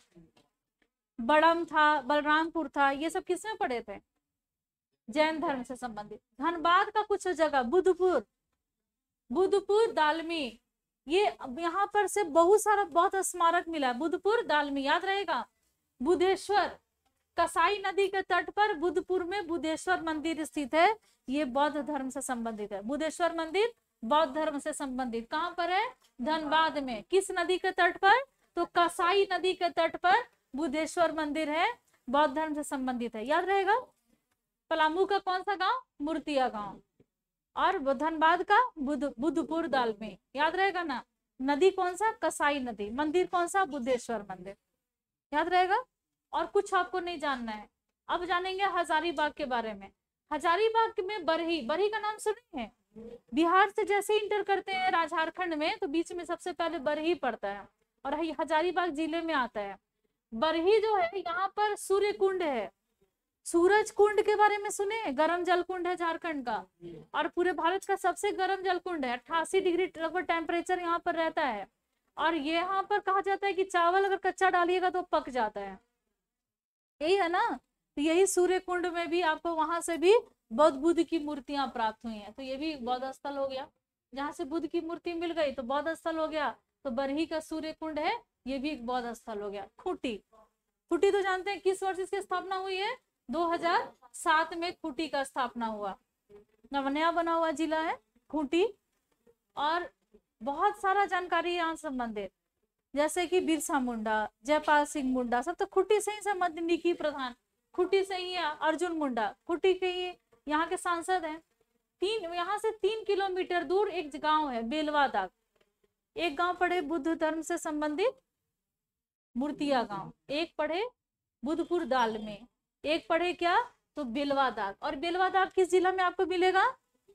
बड़म था बलरामपुर था ये सब किसमें पड़े थे जैन धर्म से संबंधित धनबाद का कुछ जगह बुद्धपुर बुधपुर दालमी ये यहाँ पर से बहुत सारा बहुत स्मारक मिला बुद्धपुर दाल में याद रहेगा बुधेश्वर कसाई नदी के तट पर बुद्धपुर में बुधेश्वर मंदिर स्थित है ये बौद्ध धर्म से संबंधित है बुधेश्वर मंदिर बौद्ध धर्म से संबंधित कहाँ पर है धनबाद में किस नदी के तट पर तो कसाई नदी के तट पर बुधेश्वर मंदिर है बौद्ध धर्म से संबंधित है याद रहेगा पलामू का कौन सा गांव मूर्तिया गांव और धनबाद का बुद्ध बुद्धपुर दाल में याद रहेगा ना नदी कौन सा कसाई नदी मंदिर कौन सा बुद्धेश्वर मंदिर याद रहेगा और कुछ आपको नहीं जानना है अब जानेंगे हजारीबाग के बारे में हजारीबाग में बरही बरही का नाम सुने हैं बिहार से जैसे इंटर करते हैं राजारखंड में तो बीच में सबसे पहले बरही पड़ता है और हजारीबाग जिले में आता है बरही जो है यहाँ पर सूर्य कुंड है सूरज कुंड के बारे में सुने गर्म जल कुंड है झारखंड का और पूरे भारत का सबसे गर्म जल कुंड है अट्ठासी डिग्री लगभग टेम्परेचर यहाँ पर रहता है और यहाँ पर कहा जाता है कि चावल अगर कच्चा डालिएगा तो पक जाता है यही है ना तो यही सूर्य कुंड में भी आपको वहां से भी बौद्ध बुद्ध की मूर्तियां प्राप्त हुई हैं तो ये भी बौद्ध स्थल हो गया जहाँ से बुद्ध की मूर्ति मिल गई तो बौद्ध स्थल हो गया तो बरही का सूर्य कुंड है ये भी एक बौद्ध स्थल हो गया खूटी खूटी तो जानते हैं किस वर्ष इसकी स्थापना हुई है 2007 में खूंटी का स्थापना हुआ नया बना हुआ जिला है खूंटी और बहुत सारा जानकारी यहाँ संबंधित जैसे कि बिरसा मुंडा जयपाल सिंह मुंडा सब तो खुटी से ही संबंधित निकी प्रधान खुटी से ही अर्जुन मुंडा खुटी के ही यहाँ के सांसद हैं तीन यहाँ से तीन किलोमीटर दूर एक गांव है बेलवादाग एक गांव पढ़े बुद्ध धर्म से संबंधित मूर्तिया गांव एक पढ़े बुद्धपुर दाल में एक पढ़े क्या तो बिलवा दाग और बिलवा दाग किस जिला में आपको मिलेगा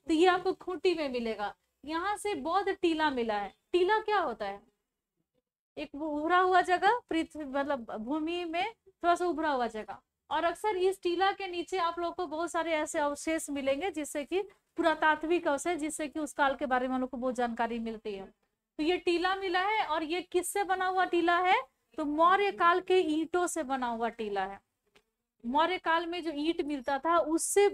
तो ये आपको खूंटी में मिलेगा यहाँ से बौद्ध टीला मिला है टीला क्या होता है एक उभरा हुआ जगह पृथ्वी मतलब भूमि में थोड़ा सा उभरा हुआ जगह और अक्सर इस टीला के नीचे आप लोग को बहुत सारे ऐसे अवशेष मिलेंगे जिससे कि पुरातात्विक अवशेष जिससे कि उस काल के बारे में हम लोग को बहुत जानकारी मिलती है तो ये टीला मिला है और ये किससे बना हुआ टीला है तो मौर्य काल के ईंटों से बना हुआ टीला है मौर्य काल में जो ईट मिलता था उससे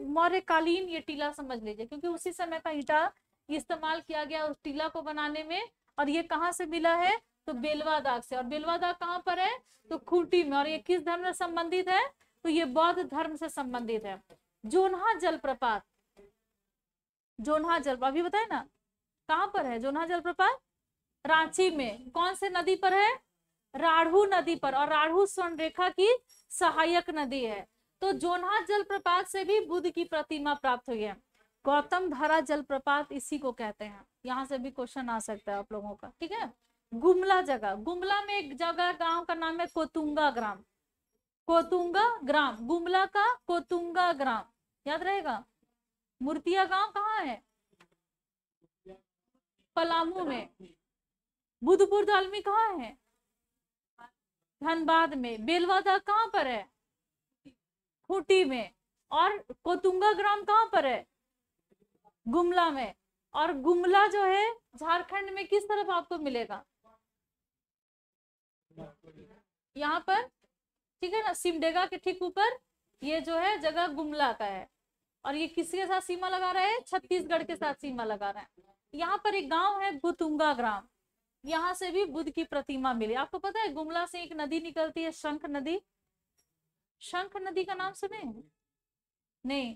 कालीन ये टीला समझ लीजिए क्योंकि उसी समय का ईटा इस्तेमाल किया गया उस टीला को बनाने में और ये कहाँ से मिला है तो बेलवा दाग से और बेलवा दाग कहाँ पर है तो खूंटी में और ये किस धर्म से संबंधित है तो ये बौद्ध धर्म से संबंधित है जोनहा जलप्रपात जोनहा जलप्रपात अभी बताए ना कहाँ पर है जोनहा जलप्रपात रांची में कौन से नदी पर है राढ़ू नदी पर और राढ़ू स्वर्ण रेखा की सहायक नदी है तो जोनहा जलप्रपात से भी बुद्ध की प्रतिमा प्राप्त हुई है गौतम धारा जलप्रपात इसी को कहते हैं यहाँ से भी क्वेश्चन आ सकता है आप लोगों का ठीक है गुमला जगह गुमला में एक जगह गांव का नाम है कोतुंगा ग्राम कोतुंगा ग्राम गुमला का कोतुंगा ग्राम याद रहेगा मूर्तिया गांव कहाँ है पलामू में बुद्धपुर दालमी कहाँ है धनबाद में बेलवादा कहाँ पर है खूटी में और कोतुंगा ग्राम कहाँ पर है गुमला में और गुमला जो है झारखंड में किस तरफ आपको मिलेगा यहाँ पर ठीक है ना सिमडेगा के ठीक ऊपर ये जो है जगह गुमला का है और ये किसके साथ सीमा लगा रहा है छत्तीसगढ़ के साथ सीमा लगा रहा है यहाँ पर एक गांव है भुतुंगा ग्राम यहाँ से भी बुद्ध की प्रतिमा मिली आपको पता है गुमला से एक नदी निकलती है शंख नदी शंख नदी का नाम सुने नहीं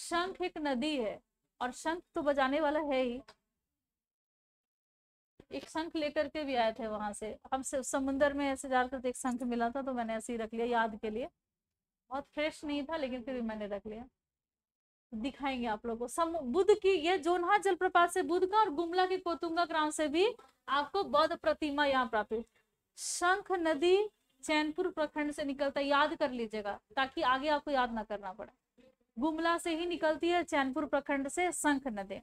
शंख एक नदी है और शंख तो बजाने वाला है ही एक शंख लेकर के भी आए थे वहां से हम समुन्दर में ऐसे जाकर तो एक शंख मिला था तो मैंने ऐसे ही रख लिया याद के लिए बहुत फ्रेश नहीं था लेकिन फिर भी मैंने रख लिया दिखाएंगे आप लोगों को सम बुद्ध की ये जोनहा जलप्रपात से बुद्ध का और गुमला के कोतुंगा ग्राम से भी आपको बौद्ध प्रतिमा यहाँ प्राप्त हुई शंख नदी चैनपुर प्रखंड से निकलता है याद कर लीजिएगा ताकि आगे आपको याद ना करना पड़े गुमला से ही निकलती है चैनपुर प्रखंड से शंख नदी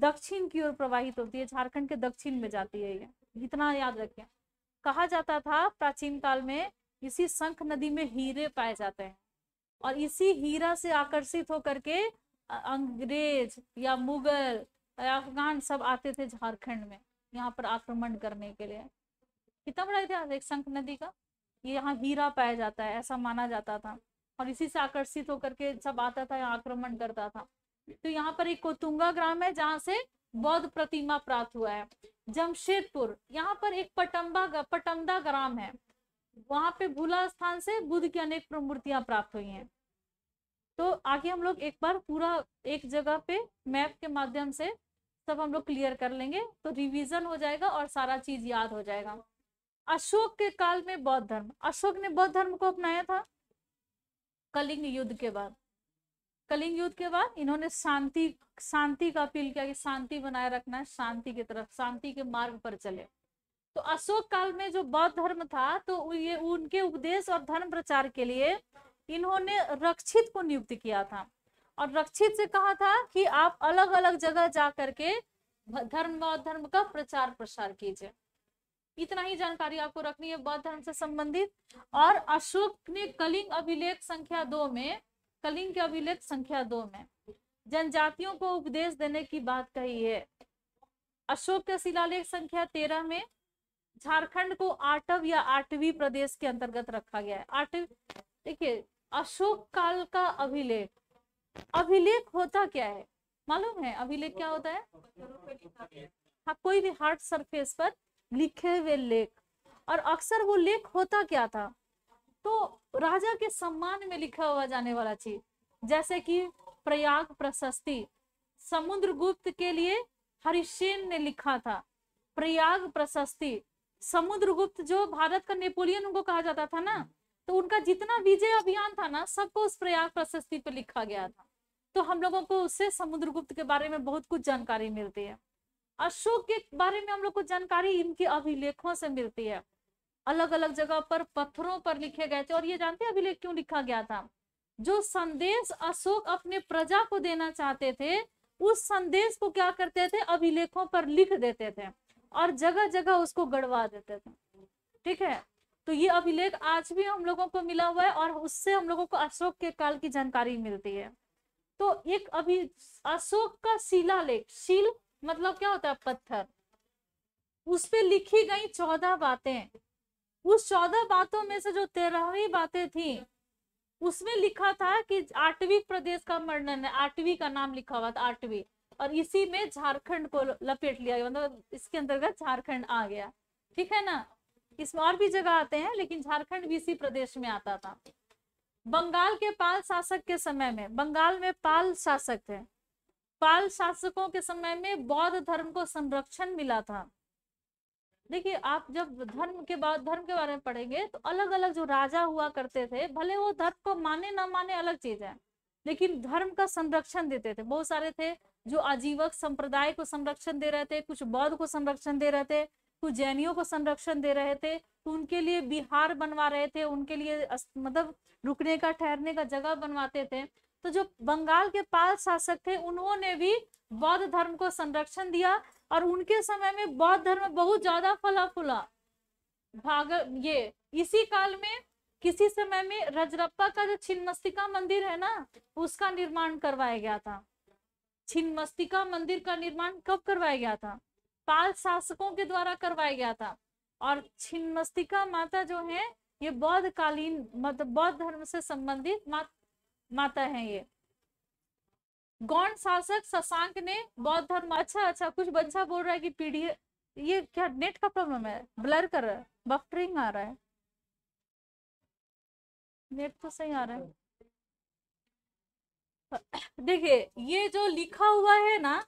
दक्षिण की ओर प्रवाहित होती है झारखंड के दक्षिण में जाती है ये इतना याद रखें कहा जाता था प्राचीन काल में इसी शंख नदी में हीरे पाए जाते हैं और इसी हीरा से आकर्षित होकर के अंग्रेज या मुगल या अफगान सब आते थे झारखंड में यहाँ पर आक्रमण करने के लिए कितना बड़ा इतिहास एक शंख नदी का ये यहाँ हीरा पाया जाता है ऐसा माना जाता था और इसी से आकर्षित होकर के सब आता था यहाँ आक्रमण करता था तो यहाँ पर एक कोतुंगा ग्राम है जहाँ से बौद्ध प्रतिमा प्राप्त हुआ है जमशेदपुर यहाँ पर एक पटम्बा पटमदा ग्राम है वहां पे भूला स्थान से बुद्ध की अनेक प्रमूर्तियां प्राप्त हुई हैं तो आगे हम लोग एक बार पूरा एक जगह पे मैप के माध्यम से सब हम लोग क्लियर कर लेंगे तो रिवीजन हो जाएगा और सारा चीज याद हो जाएगा अशोक के काल में बौद्ध धर्म अशोक ने बौद्ध धर्म को अपनाया था कलिंग युद्ध के बाद कलिंग युद्ध के बाद इन्होंने शांति शांति का अपील किया कि शांति बनाए रखना है शांति की तरफ शांति के मार्ग पर चले तो अशोक काल में जो बौद्ध धर्म था तो ये उनके उपदेश और धर्म प्रचार के लिए इन्होंने रक्षित को नियुक्त किया था और रक्षित से कहा था कि आप अलग अलग जगह जा करके धर्म बौद्ध धर्म का प्रचार प्रसार कीजिए इतना ही जानकारी आपको रखनी है बौद्ध धर्म से संबंधित और अशोक ने कलिंग अभिलेख संख्या दो में कलिंग के अभिलेख संख्या दो में जनजातियों को उपदेश देने की बात कही है अशोक के शिलालेख संख्या तेरह में झारखंड को आठव या आठवीं प्रदेश के अंतर्गत रखा गया है आठ देखिए अशोक काल का अभिलेख अभिलेख होता क्या है मालूम है अभिलेख क्या होता है हाँ कोई भी हार्ड सरफेस पर लिखे हुए लेख और अक्सर वो लेख होता क्या था तो राजा के सम्मान में लिखा हुआ जाने वाला चीज जैसे कि प्रयाग प्रशस्ति समुद्रगुप्त के लिए हरिशेन ने लिखा था प्रयाग प्रशस्ति समुद्रगुप्त जो भारत का नेपोलियन उनको कहा जाता था ना तो उनका जितना विजय अभियान था ना सबको उस प्रयाग प्रशस्ति पर लिखा गया था तो हम लोगों को उससे समुद्रगुप्त के बारे में बहुत कुछ जानकारी मिलती है अशोक के बारे में हम लोग को जानकारी इनके अभिलेखों से मिलती है अलग अलग जगह पर पत्थरों पर लिखे गए थे और ये जानते हैं अभिलेख क्यों लिखा गया था जो संदेश अशोक अपने प्रजा को देना चाहते थे उस संदेश को क्या करते थे अभिलेखों पर लिख देते थे और जगह जगह उसको गड़वा देते थे ठीक है तो ये अभिलेख आज भी हम लोगों को मिला हुआ है और उससे हम लोगों को अशोक के काल की जानकारी मिलती है तो एक अभी अशोक का शिला लेख शील मतलब क्या होता है पत्थर उस पर लिखी गई चौदह बातें उस चौदह बातों में से जो तेरहवीं बातें थी उसमें लिखा था कि आठवीं प्रदेश का वर्णन है आठवीं का नाम लिखा हुआ था आठवीं और इसी में झारखंड को लपेट लिया गया मतलब इसके अंतर्गत झारखंड आ गया ठीक है ना इसमें और भी जगह आते हैं लेकिन झारखंड भी इसी प्रदेश में आता था बंगाल के पाल शासक के समय में बंगाल में पाल शासक थे पाल शासकों के समय में बौद्ध धर्म को संरक्षण मिला था देखिए आप जब धर्म के बाद धर्म के बारे में पढ़ेंगे तो अलग अलग जो राजा हुआ करते थे भले वो धर्म को माने ना माने अलग चीज है लेकिन धर्म का संरक्षण देते थे बहुत सारे थे जो आजीवक संप्रदाय को संरक्षण दे रहे थे कुछ बौद्ध को संरक्षण दे रहे थे कुछ जैनियों को संरक्षण दे रहे थे तो उनके लिए बिहार बनवा रहे थे उनके लिए मतलब रुकने का ठहरने का जगह बनवाते थे तो जो बंगाल के पाल शासक थे उन्होंने भी बौद्ध धर्म को संरक्षण दिया और उनके समय में बौद्ध धर्म बहुत ज्यादा फला फूला भाग ये इसी काल में किसी समय में रजरप्पा का जो छिन्मस्तिका मंदिर है ना उसका निर्माण करवाया गया था छिन्मस्तिका मंदिर का निर्माण कब करवाया गया था पाल शासकों के द्वारा करवाया गया था और छिन्मस्तिका माता जो है ये बौद्ध कालीन मतलब बौद्ध धर्म से संबंधित मा, माता है ये गौंड शासक शशांक ने बौद्ध धर्म अच्छा अच्छा कुछ बच्चा बोल रहा है कि पीढ़ी ये क्या नेट का प्रॉब्लम है ब्लर कर रहा है बफरिंग आ रहा है नेट तो सही आ रहा है देखिए ये जो लिखा हुआ है ना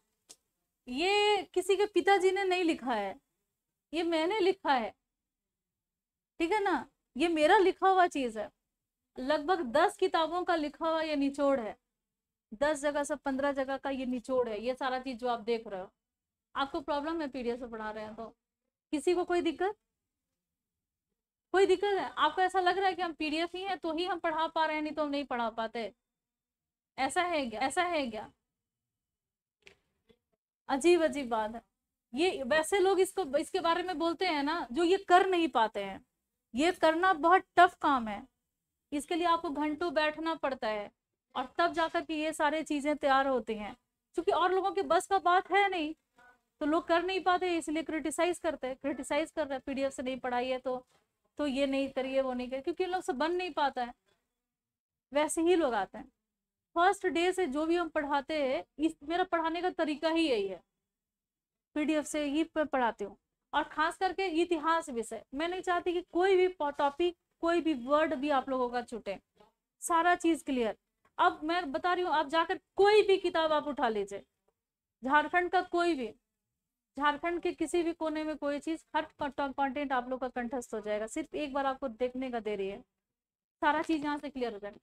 ये किसी के पिताजी ने नहीं लिखा है ये मैंने लिखा है ठीक है ना ये मेरा लिखा हुआ चीज है लगभग दस किताबों का लिखा हुआ ये निचोड़ है दस जगह से पंद्रह जगह का ये निचोड़ है ये सारा चीज जो आप देख रहे हो आपको प्रॉब्लम है पीडीएफ से पढ़ा रहे हैं तो किसी को कोई दिक्कत कोई दिक्कत है आपको ऐसा लग रहा है कि हम पीडीएफ ही है तो ही हम पढ़ा पा रहे हैं नहीं तो हम नहीं पढ़ा पाते ऐसा है क्या ऐसा है क्या अजीब अजीब बात है ये वैसे लोग इसको इसके बारे में बोलते हैं ना जो ये कर नहीं पाते हैं ये करना बहुत टफ काम है इसके लिए आपको घंटों बैठना पड़ता है और तब जाकर के ये सारी चीजें तैयार होती हैं क्योंकि और लोगों के बस का बात है नहीं तो लोग कर नहीं पाते इसलिए क्रिटिसाइज करते हैं क्रिटिसाइज कर रहे हैं पीडीएफ से नहीं पढ़ाई है तो तो ये नहीं करिए वो नहीं करिए क्योंकि इन लोग से बन नहीं पाता है वैसे ही लोग आते हैं फर्स्ट डे से जो भी हम पढ़ाते हैं इस मेरा पढ़ाने का तरीका ही यही है पीडीएफ से ही पढ़ाती हूँ और खास करके इतिहास विषय मैं नहीं चाहती कि कोई भी टॉपिक कोई भी वर्ड भी आप लोगों का छूटे सारा चीज क्लियर अब मैं बता रही हूँ आप जाकर कोई भी किताब आप उठा लीजिए झारखंड का कोई भी झारखंड के किसी भी कोने में कोई चीज हर कंटेंट आप लोग का कंठस्थ हो जाएगा सिर्फ एक बार आपको देखने का दे रही है सारा चीज यहाँ से क्लियर हो जाएगा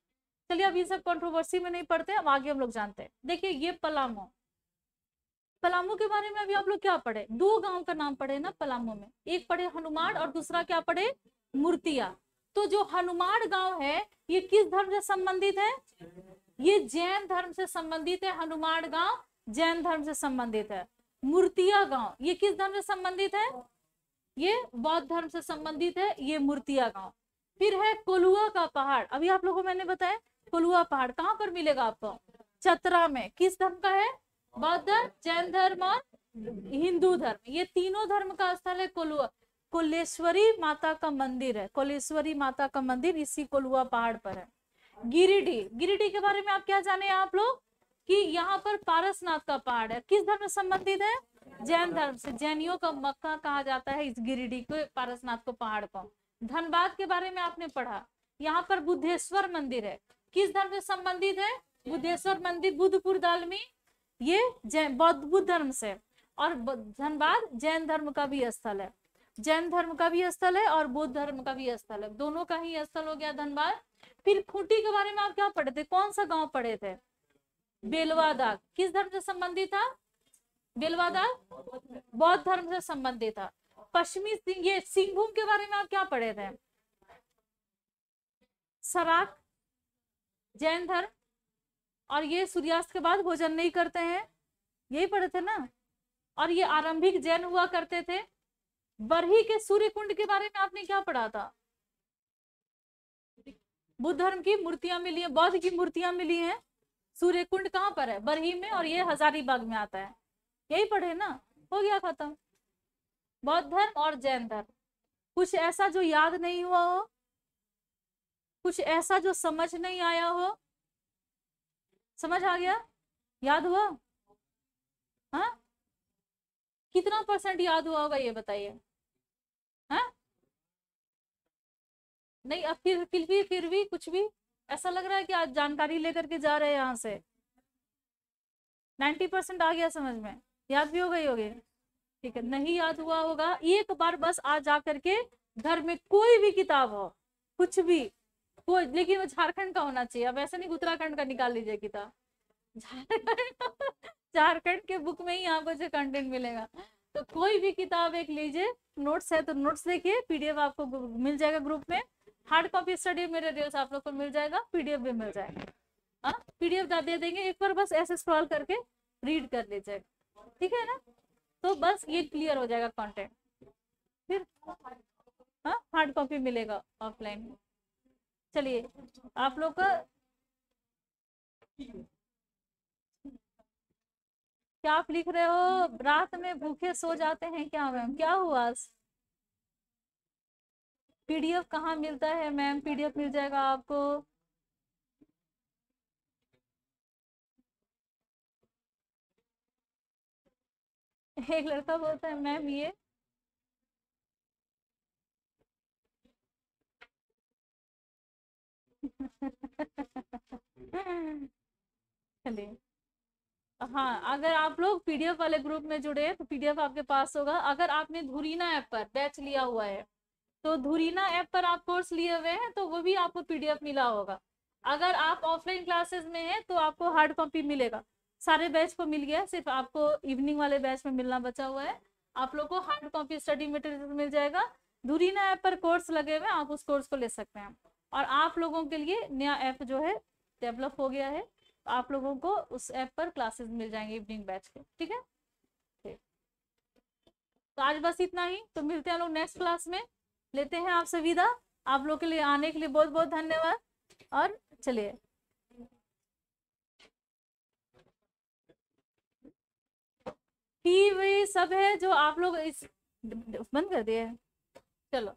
चलिए अब ये सब कंट्रोवर्सी में नहीं पढ़ते अब आगे हम लोग जानते हैं देखिए ये पलामो पलामू के बारे में अभी आप लोग क्या पढ़े दो गांव का नाम पढ़े ना पलामू में एक पढ़े हनुमान और दूसरा क्या पढ़े मूर्तिया तो जो हनुमान गांव है ये किस धर्म से संबंधित है ये जैन धर्म से संबंधित है हनुमान गांव जैन धर्म से संबंधित है मूर्तिया गांव ये किस धर्म से संबंधित है ये बौद्ध धर्म से संबंधित है ये मूर्तिया गांव फिर है कोलुआ का पहाड़ अभी आप लोगों को मैंने बताया फुलुआ पहाड़ कहाँ पर मिलेगा आपको चतरा में किस धर्म का है बौद्ध जैन धर्म और हिंदू धर्म ये तीनों धर्म का स्थल है कोलुआ कोलेश्वरी माता का मंदिर है कोलेश्वरी माता का मंदिर इसी कोलुआ पहाड़ पर है गिरिडीह गिरिडीह के बारे में आप क्या जाने आप लोग कि यहाँ पर पारसनाथ का पहाड़ है किस धर्म संबंधित है जैन धर्म से जैनियों का मक्का कहा जाता है इस गिरिडीह को पारसनाथ को पहाड़ को धनबाद के बारे में आपने पढ़ा यहाँ पर बुद्धेश्वर मंदिर है किस धर्म से संबंधित है बुद्धेश्वर मंदिर बुद्धपुर दल में ये जैन बौद्ध बुद्ध धर्म से और धनबाद जैन धर्म का भी स्थल है जैन धर्म का भी स्थल है और बौद्ध धर्म का भी स्थल है दोनों का ही स्थल हो गया धनबाद फिर खूंटी के बारे में आप क्या पढ़े थे कौन सा गांव पढ़े थे बेलवादा किस धर्म से संबंधित था बेलवादा बौद्ध धर्म से संबंधित था पश्चिमी सिंह ये सिंहभूम के बारे में आप क्या पढ़े थे सराक जैन धर्म और ये सूर्यास्त के बाद भोजन नहीं करते हैं यही पढ़े थे ना और ये आरंभिक जैन हुआ करते थे बरही के सूर्य कुंड के बारे में आपने क्या पढ़ा था बुद्ध धर्म की मूर्तियां मिली है बौद्ध की मूर्तियां मिली हैं सूर्य कुंड कहाँ पर है बरही में और ये हजारीबाग में आता है यही पढ़े ना हो गया खत्म बौद्ध धर्म और जैन धर्म कुछ ऐसा जो याद नहीं हुआ हो कुछ ऐसा जो समझ नहीं आया हो समझ आ गया याद हुआ हा? कितना परसेंट याद हुआ होगा ये बताइए हाँ? नहीं अब फिर फिर भी फिर भी कुछ भी ऐसा लग रहा है कि आज जानकारी लेकर के जा रहे हैं यहाँ से नाइन्टी परसेंट आ गया समझ में याद भी हो गई होगी ठीक है नहीं याद हुआ होगा एक बार बस आज जा करके घर में कोई भी किताब हो कुछ भी वो लेकिन वो झारखंड का होना चाहिए अब ऐसा नहीं उत्तराखंड का निकाल लीजिए किताब झारखंड झारखंड के बुक में ही आपको जो कंटेंट मिलेगा तो कोई भी किताब एक लीजिए नोट्स है तो नोट्स देखिए पीडीएफ आपको मिल जाएगा ग्रुप में हार्ड कॉपी स्टडी मेरे मटेरियल्स आप लोग को मिल जाएगा पीडीएफ भी मिल जाएगा हाँ पीडीएफ दे देंगे एक बार बस ऐसे स्क्रॉल करके रीड कर लीजिएगा ठीक है ना तो बस ये क्लियर हो जाएगा कॉन्टेंट फिर हाँ हार्ड कॉपी मिलेगा ऑफलाइन में चलिए आप लोग क्या आप लिख रहे हो रात में भूखे सो जाते हैं क्या मैम क्या हुआ पीडीएफ कहाँ मिलता है मैम पीडीएफ मिल जाएगा आपको एक लड़का बोलता है मैम ये चलिए हाँ अगर आप लोग पीडीएफ वाले ग्रुप में जुड़े हैं तो पीडीएफ आपके पास होगा अगर आपने धुरीना ऐप पर बैच लिया हुआ है तो धुरीना ऐप पर आप कोर्स लिए हुए हैं तो वो भी आपको पीडीएफ मिला होगा अगर आप ऑफलाइन क्लासेस में हैं तो आपको हार्ड कॉपी मिलेगा सारे बैच को मिल गया सिर्फ आपको इवनिंग वाले बैच में मिलना बचा हुआ है आप लोग को हार्ड कॉपी स्टडी मटेरियल मिल जाएगा धुरीना ऐप पर कोर्स लगे हुए आप उस कोर्स को ले सकते हैं और आप लोगों के लिए नया ऐप जो है डेवलप हो गया है तो आप लोगों को उस ऐप पर क्लासेस मिल जाएंगे इवनिंग बैच के ठीक है तो आज बस इतना ही तो मिलते हैं लोग नेक्स्ट क्लास में लेते हैं आपसे विदा आप लोग के लिए आने के लिए बहुत बहुत धन्यवाद और चलिए टीवी सब है जो आप लोग इस बंद कर दिए चलो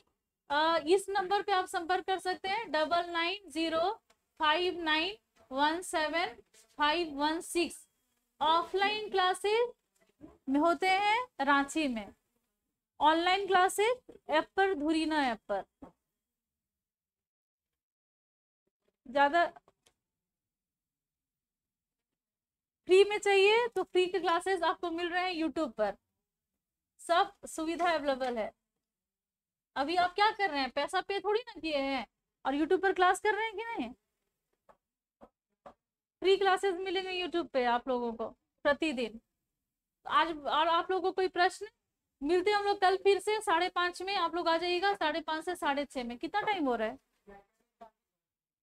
इस नंबर पे आप संपर्क कर सकते हैं double nine zero five nine one seven five one six offline classes में होते हैं रांची में ऑनलाइन क्लासेस ऐप पर धुरीना ऐप पर ज्यादा फ्री में चाहिए तो फ्री के क्लासेस आपको मिल रहे हैं यूट्यूब पर सब सुविधा अवेलेबल है अभी आप क्या कर रहे हैं पैसा पे थोड़ी ना किए हैं और यूट्यूब पर क्लास कर रहे हैं कि नहीं फ्री क्लासेस मिलेंगे यूट्यूब पे आप लोगों को प्रतिदिन आज और आप लोगों को कोई प्रश्न मिलते हम लोग कल फिर से साढ़े पांच में आप लोग आ जाइएगा साढ़े पाँच से साढ़े छः में कितना टाइम हो रहा है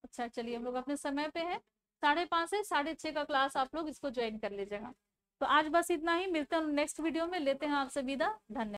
अच्छा चलिए हम लोग अपने समय पे है साढ़े पाँच से साढ़े छः का क्लास आप लोग इसको ज्वाइन कर लीजिएगा तो आज बस इतना ही मिलते हैं नेक्स्ट वीडियो में लेते हैं आपसे विदा धन्यवाद